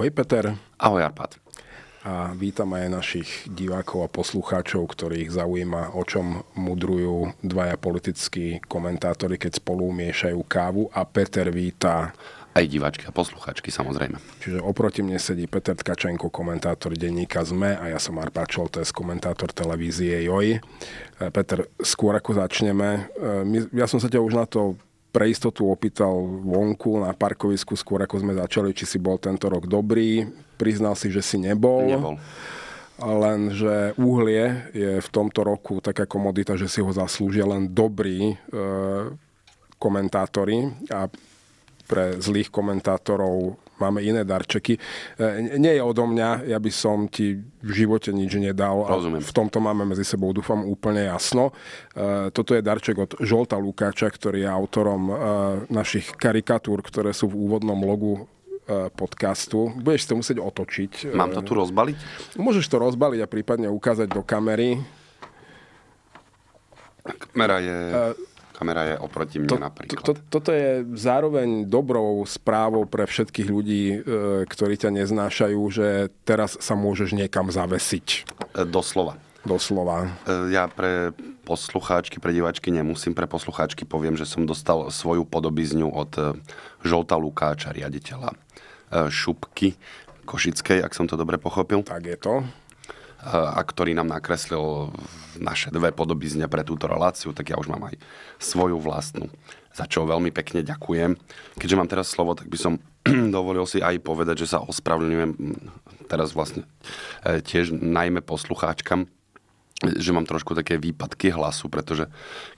Ahoj Peter. Ahoj Arpad. A vítam aj našich divákov a poslucháčov, ktorých zaujíma, o čom mudrujú dvaja politickí komentátori, keď spolu miešajú kávu. A Peter víta aj diváčky a poslucháčky samozrejme. Čiže oproti mne sedí Peter Tkačenko, komentátor denníka ZME a ja som Arpa Čoltes, komentátor televízie JOJ. E, Peter, skôr ako začneme, e, ja som sa ťa už na to pre istotu opýtal vonku na parkovisku skôr ako sme začali, či si bol tento rok dobrý. Priznal si, že si nebol. Nebol. Lenže uhlie je v tomto roku taká komodita, že si ho zaslúžia len dobrí e, komentátori a pre zlých komentátorov máme iné darčeky. E, nie je odo mňa, ja by som ti v živote nič nedal. Rozumiem. V tomto máme medzi sebou, dúfam, úplne jasno. E, toto je darček od Žolta Lukáča, ktorý je autorom e, našich karikatúr, ktoré sú v úvodnom logu podcastu. Budeš to musieť otočiť. Mám to tu rozbaliť? Môžeš to rozbaliť a prípadne ukázať do kamery. Kamera je kamera je oproti mne to, napríklad. To, to, toto je zároveň dobrou správou pre všetkých ľudí, e, ktorí ťa neznášajú, že teraz sa môžeš niekam zavesiť. E, doslova. Doslova. E, ja pre poslucháčky, pre diváčky nemusím, pre poslucháčky poviem, že som dostal svoju podobizňu od e, Žolta Lukáča, riaditeľa e, šupky košickej, ak som to dobre pochopil. Tak je to a ktorý nám nakreslil naše dve podobizne pre túto reláciu, tak ja už mám aj svoju vlastnú, za čo veľmi pekne ďakujem. Keďže mám teraz slovo, tak by som dovolil si aj povedať, že sa ospravedlňujem mm, teraz vlastne e, tiež najmä poslucháčkam, že mám trošku také výpadky hlasu, pretože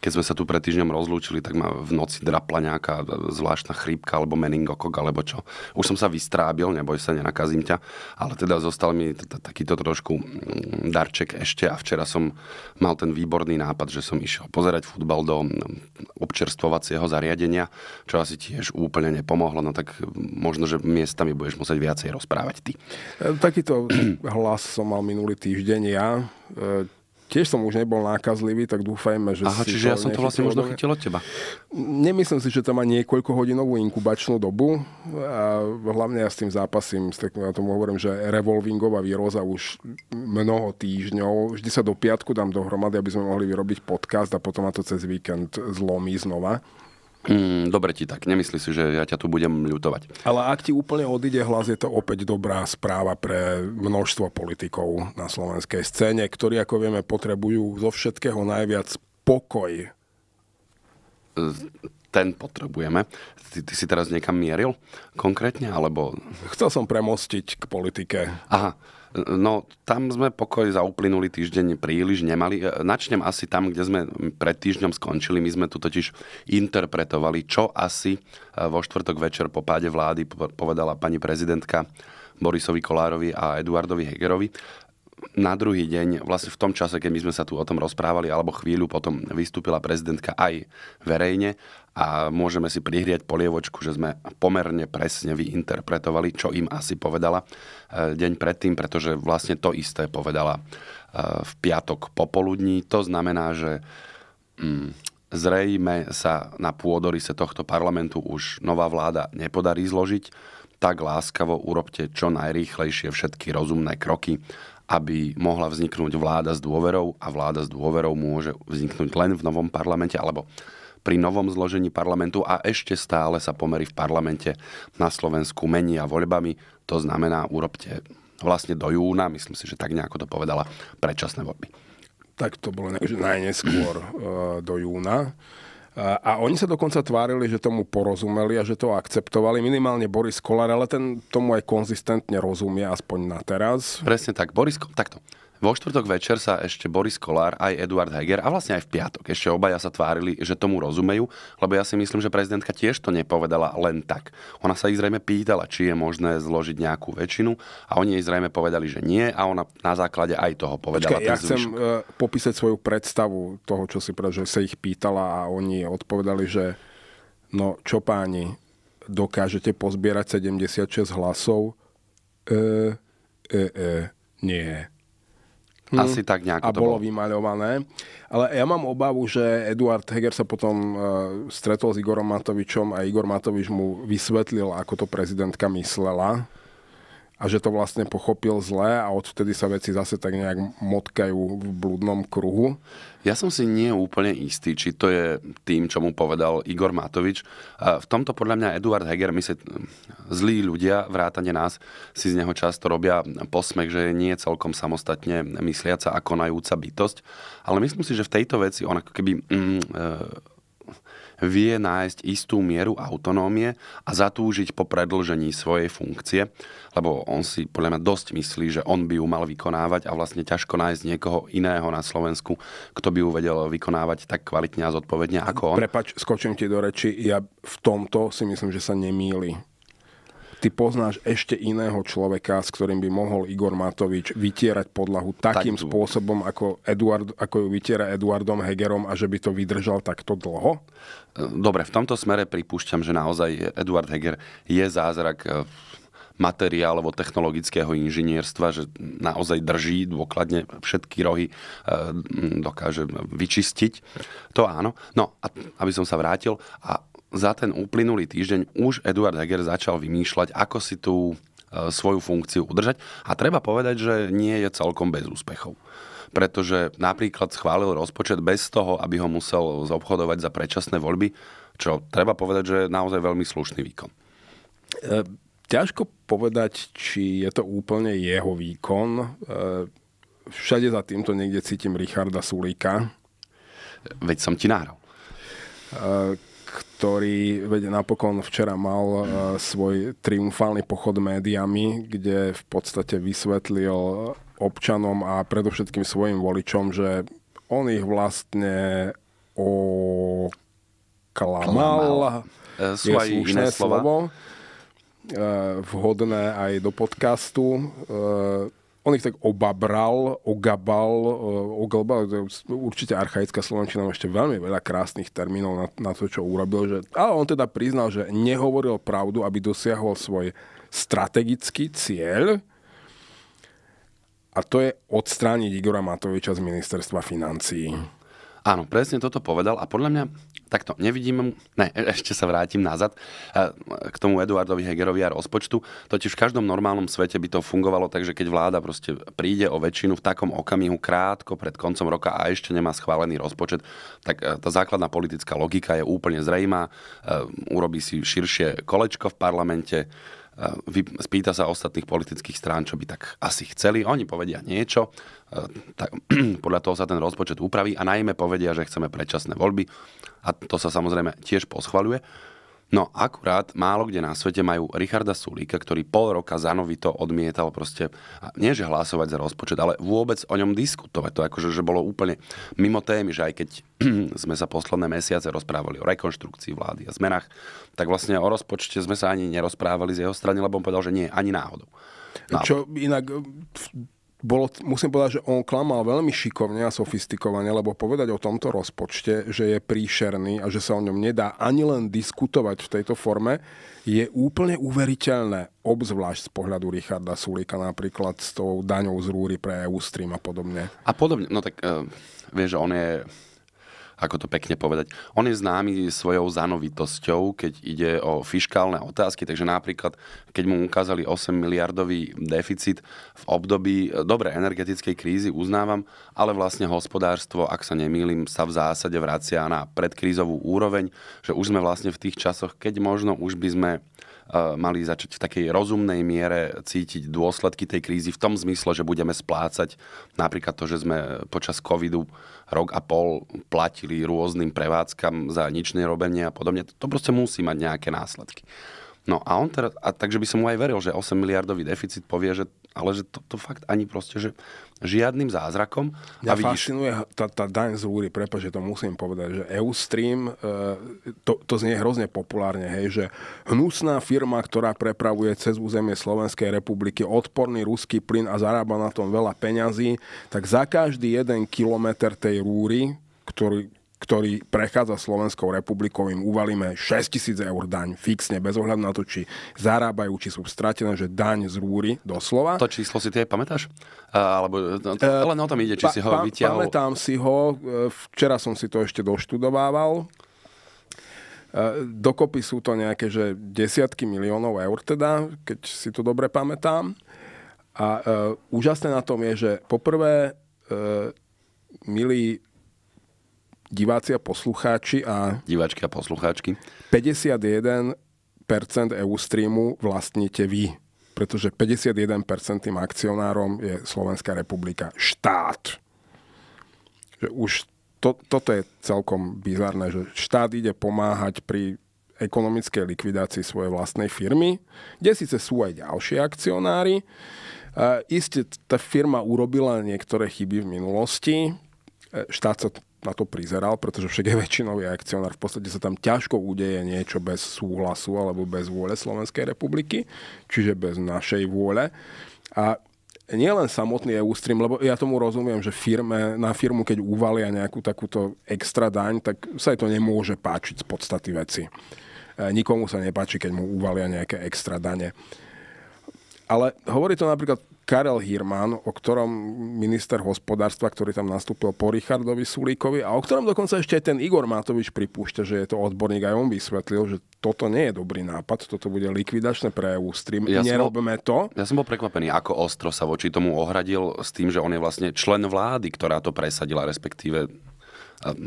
keď sme sa tu pred týždňom rozlúčili, tak ma v noci drapla nejaká zvláštna chrípka alebo meningokok alebo čo. Už som sa vystrábil, neboj sa, nenakazím ťa, ale teda zostal mi takýto trošku mm, darček ešte a včera som mal ten výborný nápad, že som išiel pozerať futbal do mm, občerstvovacieho zariadenia, čo asi tiež úplne nepomohlo, no tak možno, že miestami budeš musieť viacej rozprávať ty. E, takýto hlas som mal minulý týždeň ja e, tiež som už nebol nákazlivý, tak dúfajme, že Aha, si čiže ja som to vlastne možno chytil od teba. Nemyslím si, že to má niekoľko hodinovú inkubačnú dobu a hlavne ja s tým zápasím, tak na tomu hovorím, že revolvingová výroza už mnoho týždňov. Vždy sa do piatku dám dohromady, aby sme mohli vyrobiť podcast a potom na to cez víkend zlomí znova. Mm, dobre ti tak, nemyslí si, že ja ťa tu budem ľutovať. Ale ak ti úplne odíde hlas, je to opäť dobrá správa pre množstvo politikov na slovenskej scéne, ktorí, ako vieme, potrebujú zo všetkého najviac pokoj. Ten potrebujeme. Ty, ty si teraz niekam mieril konkrétne, alebo... Chcel som premostiť k politike. Aha, No, tam sme pokoj za uplynulý týždeň príliš nemali. E, Načnem asi tam, kde sme pred týždňom skončili. My sme tu totiž interpretovali, čo asi e, vo štvrtok večer po páde vlády povedala pani prezidentka Borisovi Kolárovi a Eduardovi Hegerovi na druhý deň, vlastne v tom čase, keď my sme sa tu o tom rozprávali, alebo chvíľu potom vystúpila prezidentka aj verejne a môžeme si prihrieť polievočku, že sme pomerne presne vyinterpretovali, čo im asi povedala. Eh, deň predtým, pretože vlastne to isté povedala eh, v piatok popoludní. To znamená, že mm, zrejme sa na pôdorise tohto parlamentu už nová vláda nepodarí zložiť. Tak láskavo urobte čo najrýchlejšie všetky rozumné kroky, aby mohla vzniknúť vláda s dôverou a vláda s dôverou môže vzniknúť len v novom parlamente alebo pri novom zložení parlamentu a ešte stále sa pomery v parlamente na Slovensku menia voľbami. To znamená, urobte vlastne do júna, myslím si, že tak nejako to povedala, predčasné voľby. Tak to bolo najneskôr e, do júna. E, a oni sa dokonca tvárili, že tomu porozumeli a že to akceptovali. Minimálne Boris Kolár, ale ten tomu aj konzistentne rozumie, aspoň na teraz. Presne tak. Boris, takto. Vo štvrtok večer sa ešte Boris Kolár, aj Eduard Heger a vlastne aj v piatok ešte obaja sa tvárili, že tomu rozumejú, lebo ja si myslím, že prezidentka tiež to nepovedala len tak. Ona sa ich zrejme pýtala, či je možné zložiť nejakú väčšinu a oni jej zrejme povedali, že nie a ona na základe aj toho povedala. Počkej, ja chcem zvyšok. Eh, popísať svoju predstavu toho, čo si povedal, že sa ich pýtala a oni odpovedali, že no čo páni, dokážete pozbierať 76 hlasov? E, e, e, nie. Hmm. Asi tak nejako A to bolo. bolo vymaľované. Ale ja mám obavu, že Eduard Heger sa potom uh, stretol s Igorom Matovičom a Igor Matovič mu vysvetlil, ako to prezidentka myslela a že to vlastne pochopil zle a odtedy sa veci zase tak nejak motkajú v blúdnom kruhu. Ja som si nie úplne istý, či to je tým, čo mu povedal Igor Matovič. V tomto podľa mňa Eduard Heger, my si, zlí ľudia, vrátane nás, si z neho často robia posmech, že nie je celkom samostatne mysliaca a konajúca bytosť. Ale myslím si, že v tejto veci on ako keby mm, e, vie nájsť istú mieru autonómie a zatúžiť po predlžení svojej funkcie, lebo on si podľa mňa dosť myslí, že on by ju mal vykonávať a vlastne ťažko nájsť niekoho iného na Slovensku, kto by ju vedel vykonávať tak kvalitne a zodpovedne ako on. Prepač, skočím ti do reči, ja v tomto si myslím, že sa nemýli Ty poznáš ešte iného človeka, s ktorým by mohol Igor Matovič vytierať podlahu takým tak spôsobom, ako, Eduard, ako ju vytiera Eduardom Hegerom a že by to vydržal takto dlho? Dobre, v tomto smere pripúšťam, že naozaj Eduard Heger je zázrak eh, materiálovo technologického inžinierstva, že naozaj drží dôkladne všetky rohy, eh, dokáže vyčistiť. To áno. No, a aby som sa vrátil, a za ten uplynulý týždeň už Eduard Heger začal vymýšľať, ako si tú e, svoju funkciu udržať. A treba povedať, že nie je celkom bez úspechov pretože napríklad schválil rozpočet bez toho, aby ho musel zobchodovať za predčasné voľby, čo treba povedať, že je naozaj veľmi slušný výkon. E, ťažko povedať, či je to úplne jeho výkon. E, všade za týmto niekde cítim Richarda Sulíka. Veď som ti nahral. E, ktorý veď napokon včera mal e, svoj triumfálny pochod médiami, kde v podstate vysvetlil občanom a predovšetkým svojim voličom, že on ich vlastne oklamal. E, sú aj iné slova. Slovo, e, vhodné aj do podcastu on ich tak obabral, ogabal, eh, ogalbal, určite archaická slovenčina má ešte veľmi veľa krásnych termínov na, na to, čo urobil. Že, ale on teda priznal, že nehovoril pravdu, aby dosiahol svoj strategický cieľ a to je odstrániť Igora Matoviča z ministerstva financií. Mm Áno, presne toto povedal a podľa mňa takto nevidím, ne, e, ešte sa vrátim nazad e, k tomu Eduardovi Hegerovi a rozpočtu. Totiž v každom normálnom svete by to fungovalo tak, že keď vláda proste príde o väčšinu v takom okamihu krátko pred koncom roka a ešte nemá schválený rozpočet, tak e, tá základná politická logika je úplne zrejmá. Urobí si širšie kolečko v parlamente, spýta sa ostatných politických strán, čo by tak asi chceli. Oni povedia niečo, e, tak, podľa toho sa ten rozpočet upraví a najmä povedia, že chceme predčasné voľby a to sa samozrejme tiež poschvaluje. No akurát málo kde na svete majú Richarda Sulíka, ktorý pol roka zanovito odmietal proste, nie že hlasovať za rozpočet, ale vôbec o ňom diskutovať. To akože, že bolo úplne mimo témy, že aj keď sme sa posledné mesiace rozprávali o rekonštrukcii vlády a zmenách, tak vlastne o rozpočte sme sa ani nerozprávali z jeho strany, lebo on povedal, že nie, ani náhodou. No. Čo inak bolo, musím povedať, že on klamal veľmi šikovne a sofistikovane, lebo povedať o tomto rozpočte, že je príšerný a že sa o ňom nedá ani len diskutovať v tejto forme, je úplne uveriteľné, obzvlášť z pohľadu Richarda Sulika napríklad s tou daňou z rúry pre EU stream a podobne. A podobne, no tak uh, vieš, on je ako to pekne povedať. On je známy svojou zanovitosťou, keď ide o fiškálne otázky, takže napríklad, keď mu ukázali 8 miliardový deficit v období e, dobre energetickej krízy, uznávam, ale vlastne hospodárstvo, ak sa nemýlim, sa v zásade vracia na predkrízovú úroveň, že už sme vlastne v tých časoch, keď možno už by sme E, mali začať v takej rozumnej miere cítiť dôsledky tej krízy v tom zmysle, že budeme splácať napríklad to, že sme počas covidu rok a pol platili rôznym prevádzkam za nič nerobenie a podobne. To proste musí mať nejaké následky. No a on teraz, a takže by som mu aj veril, že 8 miliardový deficit povie, že, ale že to, to fakt ani proste, že žiadnym zázrakom. Mňa a vidíš... fascinuje tá, tá daň z úry, prepáč, že to musím povedať, že Eustream, e, to, to znie hrozne populárne, hej, že hnusná firma, ktorá prepravuje cez územie Slovenskej republiky odporný ruský plyn a zarába na tom veľa peňazí, tak za každý jeden kilometr tej rúry, ktorý, ktorý prechádza Slovenskou republikou, im uvalíme 6000 eur daň fixne, bez ohľadu na to, či zarábajú, či sú stratené, že daň z rúry doslova. To číslo si ty aj pamätáš? Alebo, no, to, e, len o tom ide, či pa, si ho pa, vytiahol. Pamätám si ho, e, včera som si to ešte doštudovával. E, dokopy sú to nejaké, že desiatky miliónov eur teda, keď si to dobre pamätám. A e, úžasné na tom je, že poprvé, e, milí diváci a poslucháči a... Diváčky a poslucháčky. 51% EU streamu vlastníte vy, pretože 51% tým akcionárom je Slovenská republika, štát. Že už to, toto je celkom bizarné, že štát ide pomáhať pri ekonomickej likvidácii svojej vlastnej firmy, kde síce sú aj ďalší akcionári. E, isté, tá firma urobila niektoré chyby v minulosti, e, štát sa na to prizeral, pretože však je väčšinový akcionár. V podstate sa tam ťažko udeje niečo bez súhlasu alebo bez vôle Slovenskej republiky, čiže bez našej vôle. A nielen samotný EU stream, lebo ja tomu rozumiem, že firme, na firmu, keď uvalia nejakú takúto extra daň, tak sa jej to nemôže páčiť z podstaty veci. E, nikomu sa nepáči, keď mu uvalia nejaké extra dane. Ale hovorí to napríklad Karel Hirman, o ktorom minister hospodárstva, ktorý tam nastúpil po Richardovi Sulíkovi a o ktorom dokonca ešte aj ten Igor Matovič pripúšťa, že je to odborník, a on vysvetlil, že toto nie je dobrý nápad, toto bude likvidačné pre e stream, ja nerobme to. Ja som bol prekvapený, ako ostro sa voči tomu ohradil s tým, že on je vlastne člen vlády, ktorá to presadila, respektíve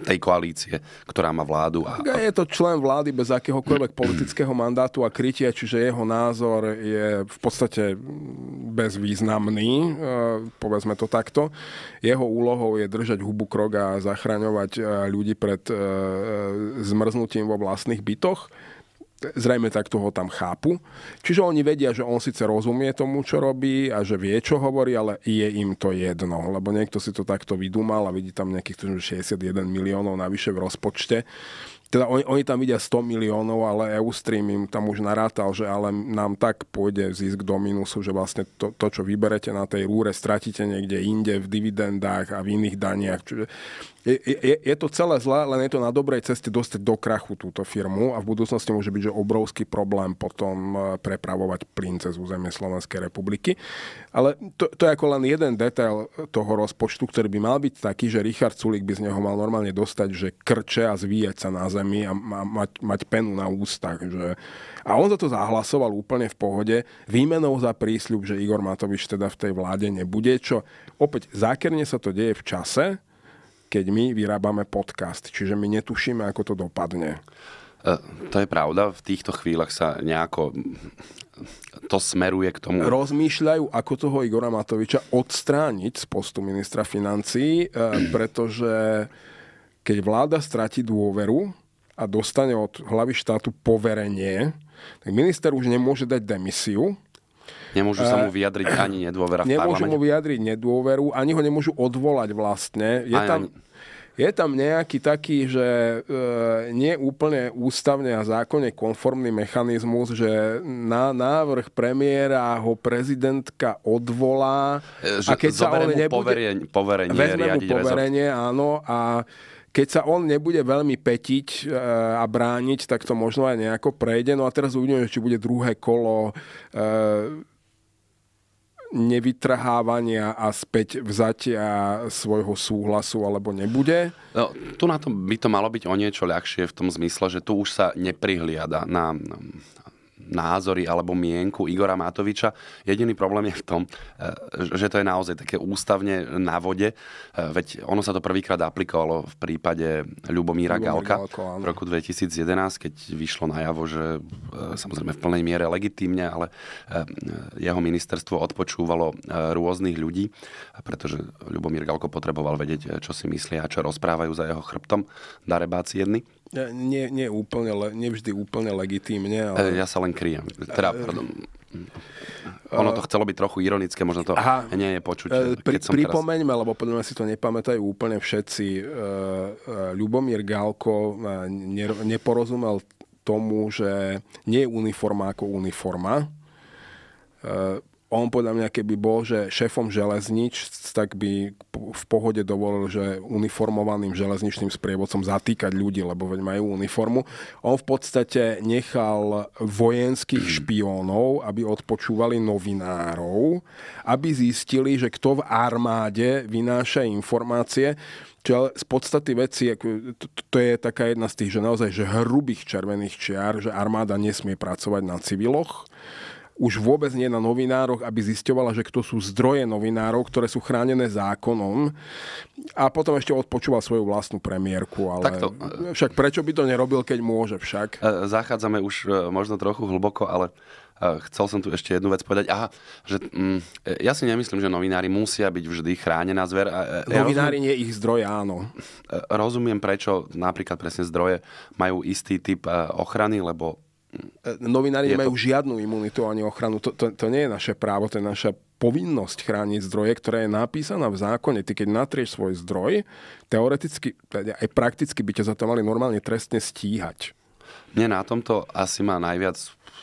tej koalície, ktorá má vládu. A... Je to člen vlády bez akéhokoľvek politického mandátu a krytia, čiže jeho názor je v podstate bezvýznamný, e, povedzme to takto. Jeho úlohou je držať hubu krok a zachraňovať e, ľudí pred e, zmrznutím vo vlastných bytoch zrejme tak toho tam chápu. Čiže oni vedia, že on síce rozumie tomu, čo robí a že vie, čo hovorí, ale je im to jedno, lebo niekto si to takto vydumal a vidí tam nejakých 61 miliónov navyše v rozpočte. Teda oni, oni tam vidia 100 miliónov, ale Eustream im tam už narátal, že ale nám tak pôjde zisk do minusu, že vlastne to, to čo vyberete na tej rúre, stratíte niekde inde v dividendách a v iných daniach. Čiže je, je, je to celé zlé, len je to na dobrej ceste dostať do krachu túto firmu a v budúcnosti môže byť, že obrovský problém potom e, prepravovať plyn cez územie Slovenskej republiky. Ale to, to je ako len jeden detail toho rozpočtu, ktorý by mal byť taký, že Richard Sulik by z neho mal normálne dostať, že krče a zvíjať sa na zemi a, ma, mať, mať penu na ústach. Že... A on za to zahlasoval úplne v pohode výmenou za prísľub, že Igor Matovič teda v tej vláde nebude, čo opäť zákerne sa to deje v čase, keď my vyrábame podcast. Čiže my netušíme, ako to dopadne. E, to je pravda, v týchto chvíľach sa nejako to smeruje k tomu. Rozmýšľajú, ako toho Igora Matoviča odstrániť z postu ministra financí, e, pretože keď vláda stratí dôveru a dostane od hlavy štátu poverenie, tak minister už nemôže dať demisiu, Nemôžu sa eh, mu vyjadriť ani nedôvera v Nemôžu parlamente. mu vyjadriť nedôveru, ani ho nemôžu odvolať vlastne. Je ani, tam, ani. Je tam nejaký taký, že e, nie úplne ústavne a zákonne konformný mechanizmus, že na návrh premiéra ho prezidentka odvolá. E, že a keď sa on nebude... Poverenie, poverenie vezme mu poverenie, rezort. áno, a keď sa on nebude veľmi petiť e, a brániť, tak to možno aj nejako prejde. No a teraz uvidíme, či bude druhé kolo e, nevytrhávania a späť vzatia svojho súhlasu alebo nebude? No, tu na to by to malo byť o niečo ľahšie v tom zmysle, že tu už sa neprihliada na názory alebo mienku Igora Matoviča. Jediný problém je v tom, eh, že to je naozaj také ústavne na vode. Eh, veď ono sa to prvýkrát aplikovalo v prípade Ľubomíra Galka Galko, v roku 2011, keď vyšlo najavo, že eh, samozrejme v plnej miere legitímne, ale jeho ministerstvo odpočúvalo rôznych ľudí, pretože Ľubomír Galko potreboval vedieť, čo si myslia a čo rozprávajú za jeho chrbtom darebáci jedni. E, nie, nie, úplne, nevždy úplne legitímne. Ale... E, ja sa len kryjem. Teda, e, pardon. Ono to chcelo byť trochu ironické, možno to Aha, nie je počuť. Pri, pripomeňme, teraz... lebo podľa mňa si to nepamätajú úplne všetci. Ľubomír Gálko neporozumel tomu, že nie je uniforma ako uniforma on podľa mňa, keby bol že šéfom železnič, tak by v pohode dovolil, že uniformovaným železničným sprievodcom zatýkať ľudí, lebo veď majú uniformu. On v podstate nechal vojenských mhm. špiónov, aby odpočúvali novinárov, aby zistili, že kto v armáde vynáša informácie. Čiže z podstaty veci, to, to je taká jedna z tých, že naozaj, že hrubých červených čiar, že armáda nesmie pracovať na civiloch, už vôbec nie na novinároch, aby zisťovala, že kto sú zdroje novinárov, ktoré sú chránené zákonom a potom ešte odpočúval svoju vlastnú premiérku. Ale Takto. E, však prečo by to nerobil, keď môže však? E, zachádzame už e, možno trochu hlboko, ale chcel som tu ešte jednu vec povedať. Aha, že mm, ja si nemyslím, že novinári musia byť vždy chránená zver. Novinári ja rozumiem, nie ich zdroje, áno. Rozumiem, prečo napríklad presne zdroje majú istý typ ochrany, lebo E, novinári nemajú to... žiadnu imunitu ani ochranu. To, to, to nie je naše právo, to je naša povinnosť chrániť zdroje, ktorá je napísaná v zákone. Ty keď natrieš svoj zdroj, teoreticky, teda aj prakticky by ťa za to mali normálne trestne stíhať. Mne na tomto asi ma najviac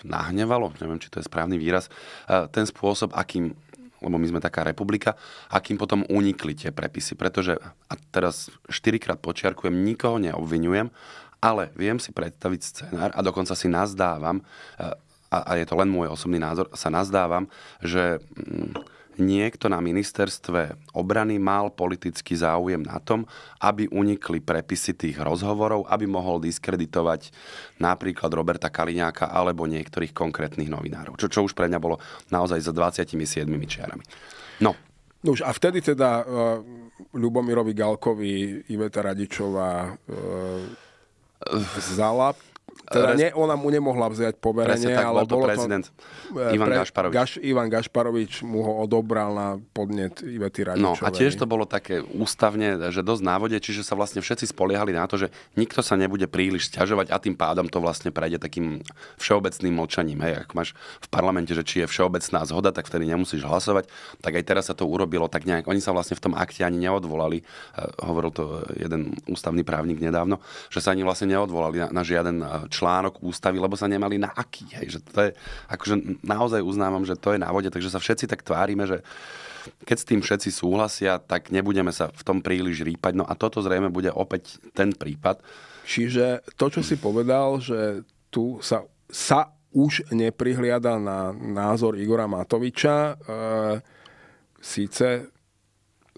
nahnevalo, neviem, či to je správny výraz, e, ten spôsob, akým lebo my sme taká republika, akým potom unikli tie prepisy. Pretože, a teraz štyrikrát počiarkujem, nikoho neobvinujem, ale viem si predstaviť scenár a dokonca si nazdávam, eh, a, a je to len môj osobný názor, sa nazdávam, že mm, niekto na ministerstve obrany mal politický záujem na tom, aby unikli prepisy tých rozhovorov, aby mohol diskreditovať napríklad Roberta Kaliňáka alebo niektorých konkrétnych novinárov. Čo, čo už pre mňa bolo naozaj za 27 čiarami. No, No už a vtedy teda uh, Ľubomirovi Galkovi, Iveta Radičová, uh, this is all up Teda ne, ona mu nemohla vziať poverenie, tak, ale bol to prezident to, eh, Ivan pre, Gašparovič. Gaš, Ivan Gašparovič mu ho odobral na podnet Ivety Radičovej. No a tiež to bolo také ústavne, že dosť návode, čiže sa vlastne všetci spoliehali na to, že nikto sa nebude príliš sťažovať a tým pádom to vlastne prejde takým všeobecným mlčaním. Hej, ak máš v parlamente, že či je všeobecná zhoda, tak vtedy nemusíš hlasovať, tak aj teraz sa to urobilo tak nejak. Oni sa vlastne v tom akte ani neodvolali, eh, hovoril to eh, jeden ústavný právnik nedávno, že sa ani vlastne neodvolali na, na žiaden článok ústavy, lebo sa nemali na aký. Hej, že to je, akože naozaj uznávam, že to je na vode, takže sa všetci tak tvárime, že keď s tým všetci súhlasia, tak nebudeme sa v tom príliš rýpať. No a toto zrejme bude opäť ten prípad. Čiže to, čo si povedal, že tu sa, sa už neprihliada na názor Igora Matoviča, e, síce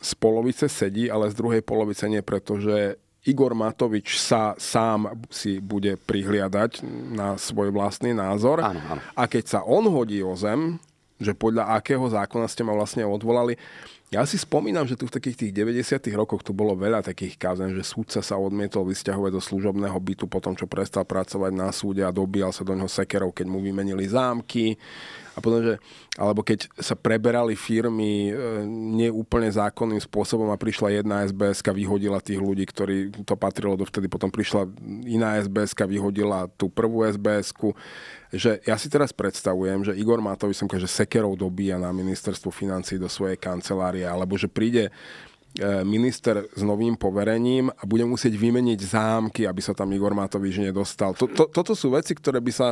z polovice sedí, ale z druhej polovice nie, pretože Igor Matovič sa sám si bude prihliadať na svoj vlastný názor. Áno, áno. A keď sa on hodí o zem, že podľa akého zákona ste ma vlastne odvolali, ja si spomínam, že tu v takých tých 90. rokoch tu bolo veľa takých kázen, že súdca sa odmietol vysťahovať do služobného bytu po tom, čo prestal pracovať na súde a dobíjal sa do neho sekerov, keď mu vymenili zámky. A potom, že, alebo keď sa preberali firmy e, neúplne zákonným spôsobom a prišla jedna sbs vyhodila tých ľudí, ktorí to patrilo dovtedy, potom prišla iná sbs a vyhodila tú prvú sbs že ja si teraz predstavujem, že Igor Matovič som že sekerov dobíja na ministerstvo financí do svojej kancelárie, alebo že príde E, minister s novým poverením a bude musieť vymeniť zámky, aby sa tam Igor Matovič nedostal. To, to, toto sú veci, ktoré by, sa,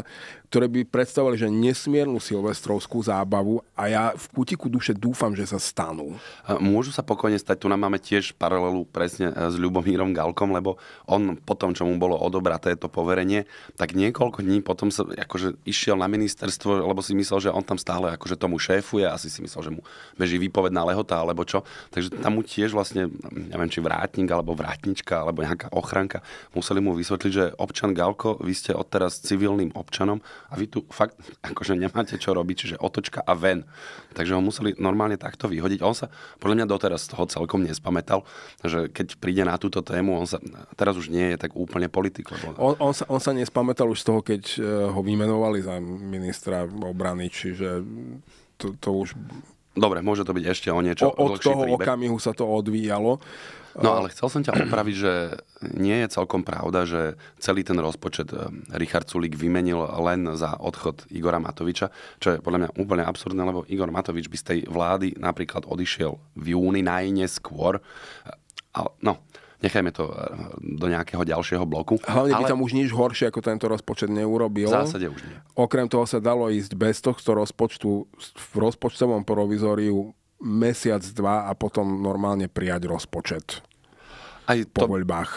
ktoré by predstavovali, že nesmiernu silvestrovskú zábavu a ja v kutiku duše dúfam, že sa stanú. E, môžu sa pokojne stať. Tu nám máme tiež paralelu presne e, s Ľubomírom Galkom, lebo on po tom, čo mu bolo odobraté to poverenie, tak niekoľko dní potom sa akože išiel na ministerstvo, lebo si myslel, že on tam stále akože tomu šéfuje, asi si myslel, že mu beží výpovedná lehota alebo čo. Takže tam mu tiež tiež vlastne, neviem, či vrátnik, alebo vrátnička, alebo nejaká ochranka, museli mu vysvetliť, že občan Galko, vy ste odteraz civilným občanom a vy tu fakt akože nemáte čo robiť, čiže otočka a ven. Takže ho museli normálne takto vyhodiť. on sa podľa mňa doteraz toho celkom nespamätal, že keď príde na túto tému, on sa teraz už nie je tak úplne politik. Lebo... On, on, sa, on sa nespamätal už z toho, keď eh, ho vymenovali za ministra obrany, čiže to, to už Dobre, môže to byť ešte o niečo o, Od toho príbeh. okamihu sa to odvíjalo. No ale chcel som ťa opraviť, že nie je celkom pravda, že celý ten rozpočet eh, Richard Sulík vymenil len za odchod Igora Matoviča, čo je podľa mňa úplne absurdné, lebo Igor Matovič by z tej vlády napríklad odišiel v júni najneskôr. No, Nechajme to eh, do nejakého ďalšieho bloku. Hlavne ale... by tam už nič horšie ako tento rozpočet neurobil. V zásade už nie. Okrem toho sa dalo ísť bez tohto rozpočtu v rozpočtovom provizóriu mesiac, dva a potom normálne prijať rozpočet aj to, po voľbách.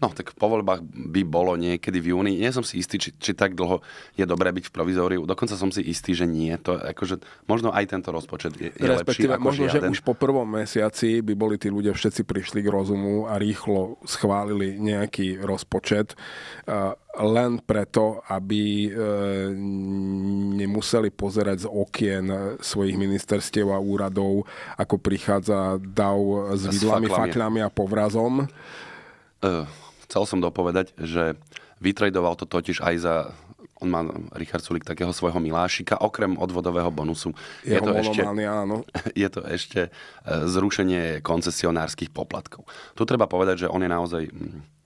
No tak po voľbách by bolo niekedy v júni. Nie som si istý, či, či tak dlho je dobré byť v provizóriu. Dokonca som si istý, že nie. To akože, možno aj tento rozpočet je, je Respektíve, lepší ako možno, žiaden. že už po prvom mesiaci by boli tí ľudia všetci prišli k rozumu a rýchlo schválili nejaký rozpočet eh, len preto, aby e, nemuseli pozerať z okien svojich ministerstiev a úradov, ako prichádza dav s vidlami, faklami a povrazom. Uh. Chcel som dopovedať, že vytredoval to totiž aj za on má Richard Sulik takého svojho milášika, okrem odvodového bonusu. Jeho je to, ešte, áno. je to ešte zrušenie koncesionárskych poplatkov. Tu treba povedať, že on je naozaj mm,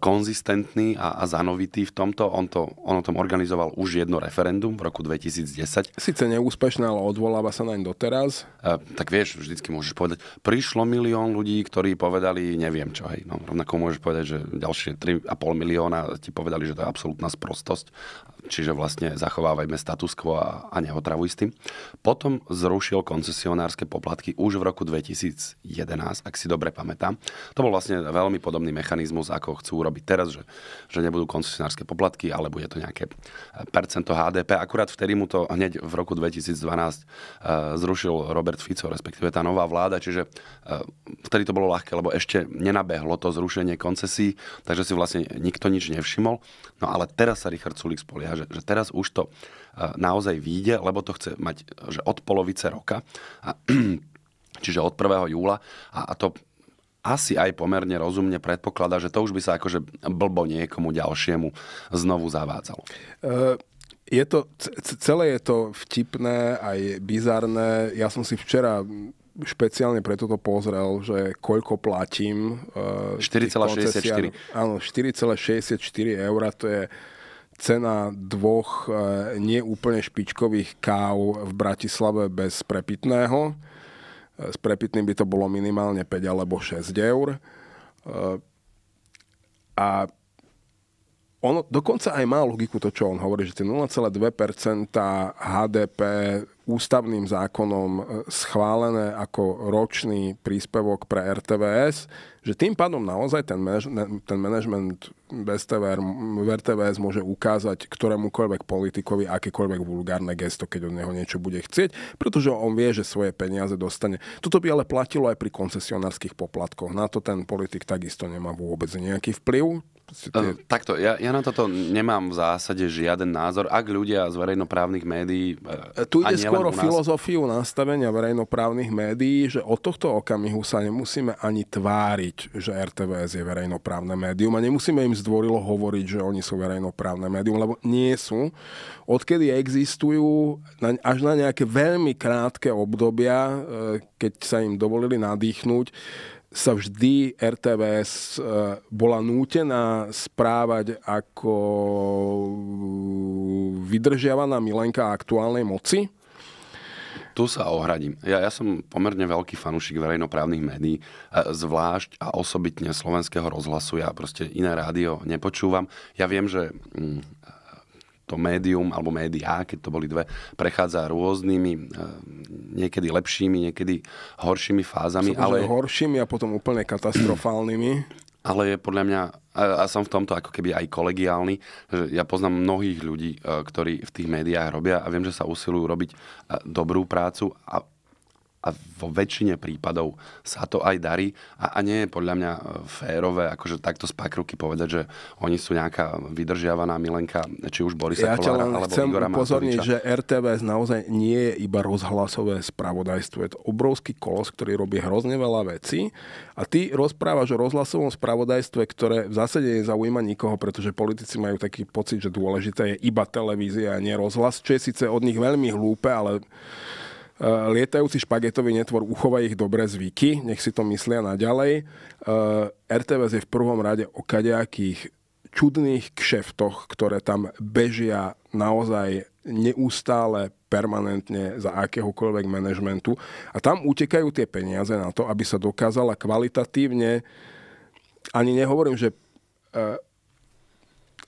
konzistentný a, a zanovitý v tomto. On, to, on o tom organizoval už jedno referendum v roku 2010. Sice neúspešné, ale odvoláva sa naň doteraz. E, tak vieš, vždycky môžeš povedať, prišlo milión ľudí, ktorí povedali neviem čo, hej. No, rovnako môžeš povedať, že ďalšie 3,5 milióna ti povedali, že to je absolútna sprostosť Čiže vlastne zachovávajme status quo a, a neotravuj s tým. Potom zrušil koncesionárske poplatky už v roku 2011, ak si dobre pamätám. To bol vlastne veľmi podobný mechanizmus, ako chcú urobiť teraz, že, že nebudú koncesionárske poplatky, ale bude to nejaké eh, percento HDP. Akurát vtedy mu to hneď v roku 2012 eh, zrušil Robert Fico, respektíve tá nová vláda, čiže eh, vtedy to bolo ľahké, lebo ešte nenabehlo to zrušenie koncesí, takže si vlastne nikto nič nevšimol. No ale teraz sa Richard Sulik spolieha a že, že teraz už to eh, naozaj vyjde, lebo to chce mať eh, že od polovice roka, a, čiže od 1. júla a, a to asi aj pomerne rozumne predpokladá, že to už by sa akože blbo niekomu ďalšiemu znovu zavádzalo. Eh, je to, celé je to vtipné, aj bizarné. Ja som si včera špeciálne preto to pozrel, že koľko platím. 4,64. Áno, 4,64 eur, to je cena dvoch e, neúplne špičkových káv v Bratislave bez prepitného. E, s prepitným by to bolo minimálne 5 alebo 6 eur. E, a ono dokonca aj má logiku to, čo on hovorí, že tie 0,2% HDP ústavným zákonom e, schválené ako ročný príspevok pre RTVS, er že tým pádom naozaj ten, manaž, ten management STVR, v RTVS môže ukázať ktorémukoľvek politikovi akékoľvek vulgárne gesto, keď od neho niečo bude chcieť, pretože on vie, že svoje peniaze dostane. Toto by ale platilo aj pri koncesionárskych poplatkoch. Na to ten politik takisto nemá vôbec nejaký vplyv Ehm, tie... Takto, ja, ja na toto nemám v zásade žiaden názor. Ak ľudia z verejnoprávnych médií... Eh, tu ide skôr o nás... filozofiu nastavenia verejnoprávnych médií, že od tohto okamihu sa nemusíme ani tváriť, že RTVS je verejnoprávne médium a nemusíme im zdvorilo hovoriť, že oni sú verejnoprávne médium, lebo nie sú. Odkedy existujú, až na nejaké veľmi krátke obdobia, eh, keď sa im dovolili nadýchnuť, sa vždy RTVS e, bola nútená správať ako vydržiavaná milenka aktuálnej moci? Tu sa ohradím. Ja, ja som pomerne veľký fanúšik verejnoprávnych médií, zvlášť a osobitne slovenského rozhlasu. Ja proste iné rádio nepočúvam. Ja viem, že mm, to médium alebo médiá, keď to boli dve, prechádza rôznymi, e, niekedy lepšími, niekedy horšími fázami. Som ale horšími a potom úplne katastrofálnymi. Ale je podľa mňa, a som v tomto ako keby aj kolegiálny, že ja poznám mnohých ľudí, e, ktorí v tých médiách robia a viem, že sa usilujú robiť e, dobrú prácu a a vo väčšine prípadov sa to aj darí a, a nie je podľa mňa e, férové akože takto z pakruky povedať, že oni sú nejaká vydržiavaná milenka, či už Borisa ja Kolára, alebo chcem Igora upozorniť, že RTVS naozaj nie je iba rozhlasové spravodajstvo. Je to obrovský kolos, ktorý robí hrozne veľa vecí a ty rozprávaš o rozhlasovom spravodajstve, ktoré v zásade nezaujíma nikoho, pretože politici majú taký pocit, že dôležité je iba televízia a nie rozhlas, čo je síce od nich veľmi hlúpe, ale Eh, Lietajúci špagetový netvor uchova ich dobré zvyky, nech si to myslia naďalej. Eh, RTVS je v prvom rade o kadejakých čudných kšeftoch, ktoré tam bežia naozaj neustále, permanentne za akéhokoľvek manažmentu. A tam utekajú tie peniaze na to, aby sa dokázala kvalitatívne, ani nehovorím, že eh,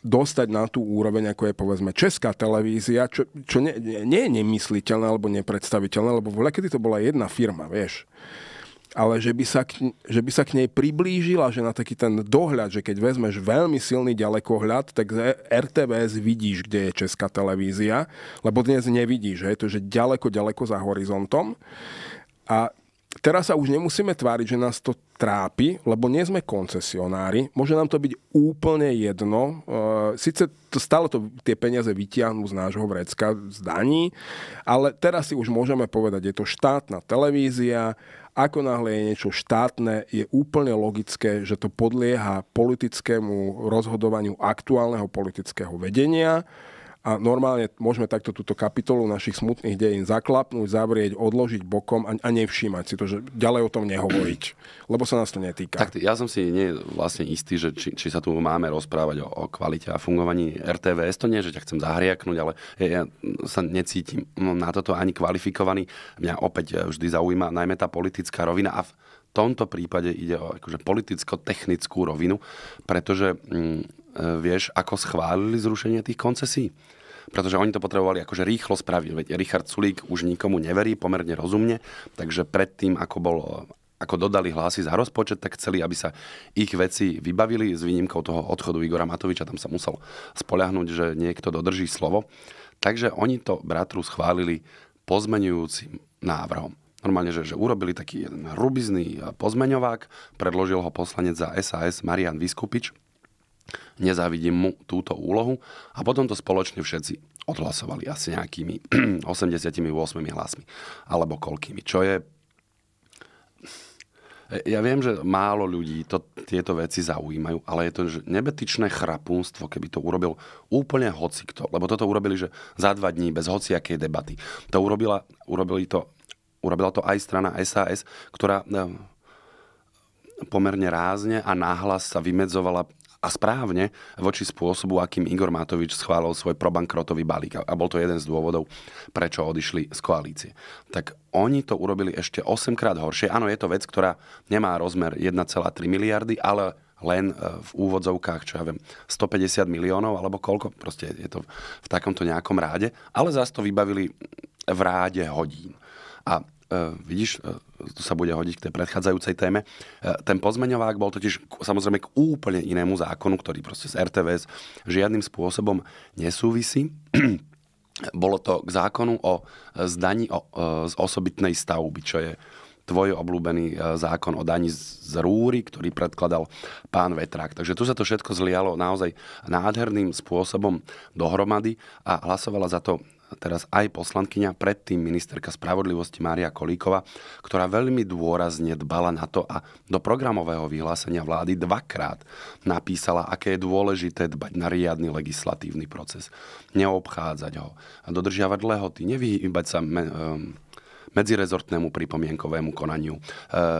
dostať na tú úroveň, ako je povedzme česká televízia, čo, čo nie, nie je nemysliteľné alebo nepredstaviteľné, lebo voľa, kedy to bola jedna firma, vieš ale že by, sa k, že by sa k nej priblížila, že na taký ten dohľad, že keď vezmeš veľmi silný ďalekohľad, tak RTVS vidíš, kde je česká televízia, lebo dnes nevidíš, že je to že ďaleko, ďaleko za horizontom. A teraz sa už nemusíme tváriť, že nás to trápi, lebo nie sme koncesionári. Môže nám to byť úplne jedno. E, Sice to, stále to, tie peniaze vytiahnú z nášho vrecka, z daní, ale teraz si už môžeme povedať, je to štátna televízia, ako náhle je niečo štátne, je úplne logické, že to podlieha politickému rozhodovaniu aktuálneho politického vedenia a normálne môžeme takto túto kapitolu našich smutných dejín zaklapnúť, zavrieť, odložiť bokom a, a nevšímať si to, že ďalej o tom nehovoriť, lebo sa nás to netýka. Tak ja som si nie vlastne istý, že či, či sa tu máme rozprávať o, o kvalite a fungovaní RTVS, to nie, že ťa chcem zahriaknúť, ale ja, ja sa necítim na toto ani kvalifikovaný. Mňa opäť vždy zaujíma najmä tá politická rovina a v, tomto prípade ide o akože politicko-technickú rovinu, pretože mm, e, vieš, ako schválili zrušenie tých koncesí pretože oni to potrebovali akože rýchlo spraviť. Veď Richard Sulík už nikomu neverí, pomerne rozumne, takže predtým, ako bol ako dodali hlasy za rozpočet, tak chceli, aby sa ich veci vybavili s výnimkou toho odchodu Igora Matoviča. Tam sa musel spoľahnúť, že niekto dodrží slovo. Takže oni to bratru schválili pozmenujúcim návrhom. Normálne, že, že urobili taký jeden rubizný pozmeňovák, predložil ho poslanec za SAS Marian Vyskupič, Nezávidím mu túto úlohu a potom to spoločne všetci odhlasovali asi nejakými 88 hlasmi alebo koľkými, čo je ja viem, že málo ľudí to, tieto veci zaujímajú, ale je to že nebetičné chrapúnstvo, keby to urobil úplne hocikto. Lebo toto urobili, že za dva dní, bez hociakej debaty. To urobila, urobili to, urobila to aj strana SAS, ktorá eh, pomerne rázne a náhlas sa vymedzovala a správne voči spôsobu, akým Igor Matovič schválil svoj probankrotový balík. A bol to jeden z dôvodov, prečo odišli z koalície. Tak oni to urobili ešte 8 krát horšie. Áno, je to vec, ktorá nemá rozmer 1,3 miliardy, ale len e, v úvodzovkách, čo ja viem, 150 miliónov alebo koľko, proste je to v takomto nejakom ráde, ale zase to vybavili v ráde hodín. A Uh, vidíš, uh, e, to sa bude hodiť k tej predchádzajúcej téme. Uh, ten pozmeňovák bol totiž k, samozrejme k úplne inému zákonu, ktorý proste z RTVS žiadnym spôsobom nesúvisí. Bolo to k zákonu o zdaní o, z osobitnej stavby, čo je tvoj obľúbený zákon o daní z rúry, ktorý predkladal pán Vetrák. Takže tu sa to všetko zlialo naozaj nádherným spôsobom dohromady a hlasovala za to teraz aj poslankyňa, predtým ministerka spravodlivosti Mária Kolíková, ktorá veľmi dôrazne dbala na to a do programového vyhlásenia vlády dvakrát napísala, aké je dôležité dbať na riadny legislatívny proces. Neobchádzať ho, dodržiavať lehoty, nevyhýbať sa... Me- medzirezortnému pripomienkovému konaniu, e,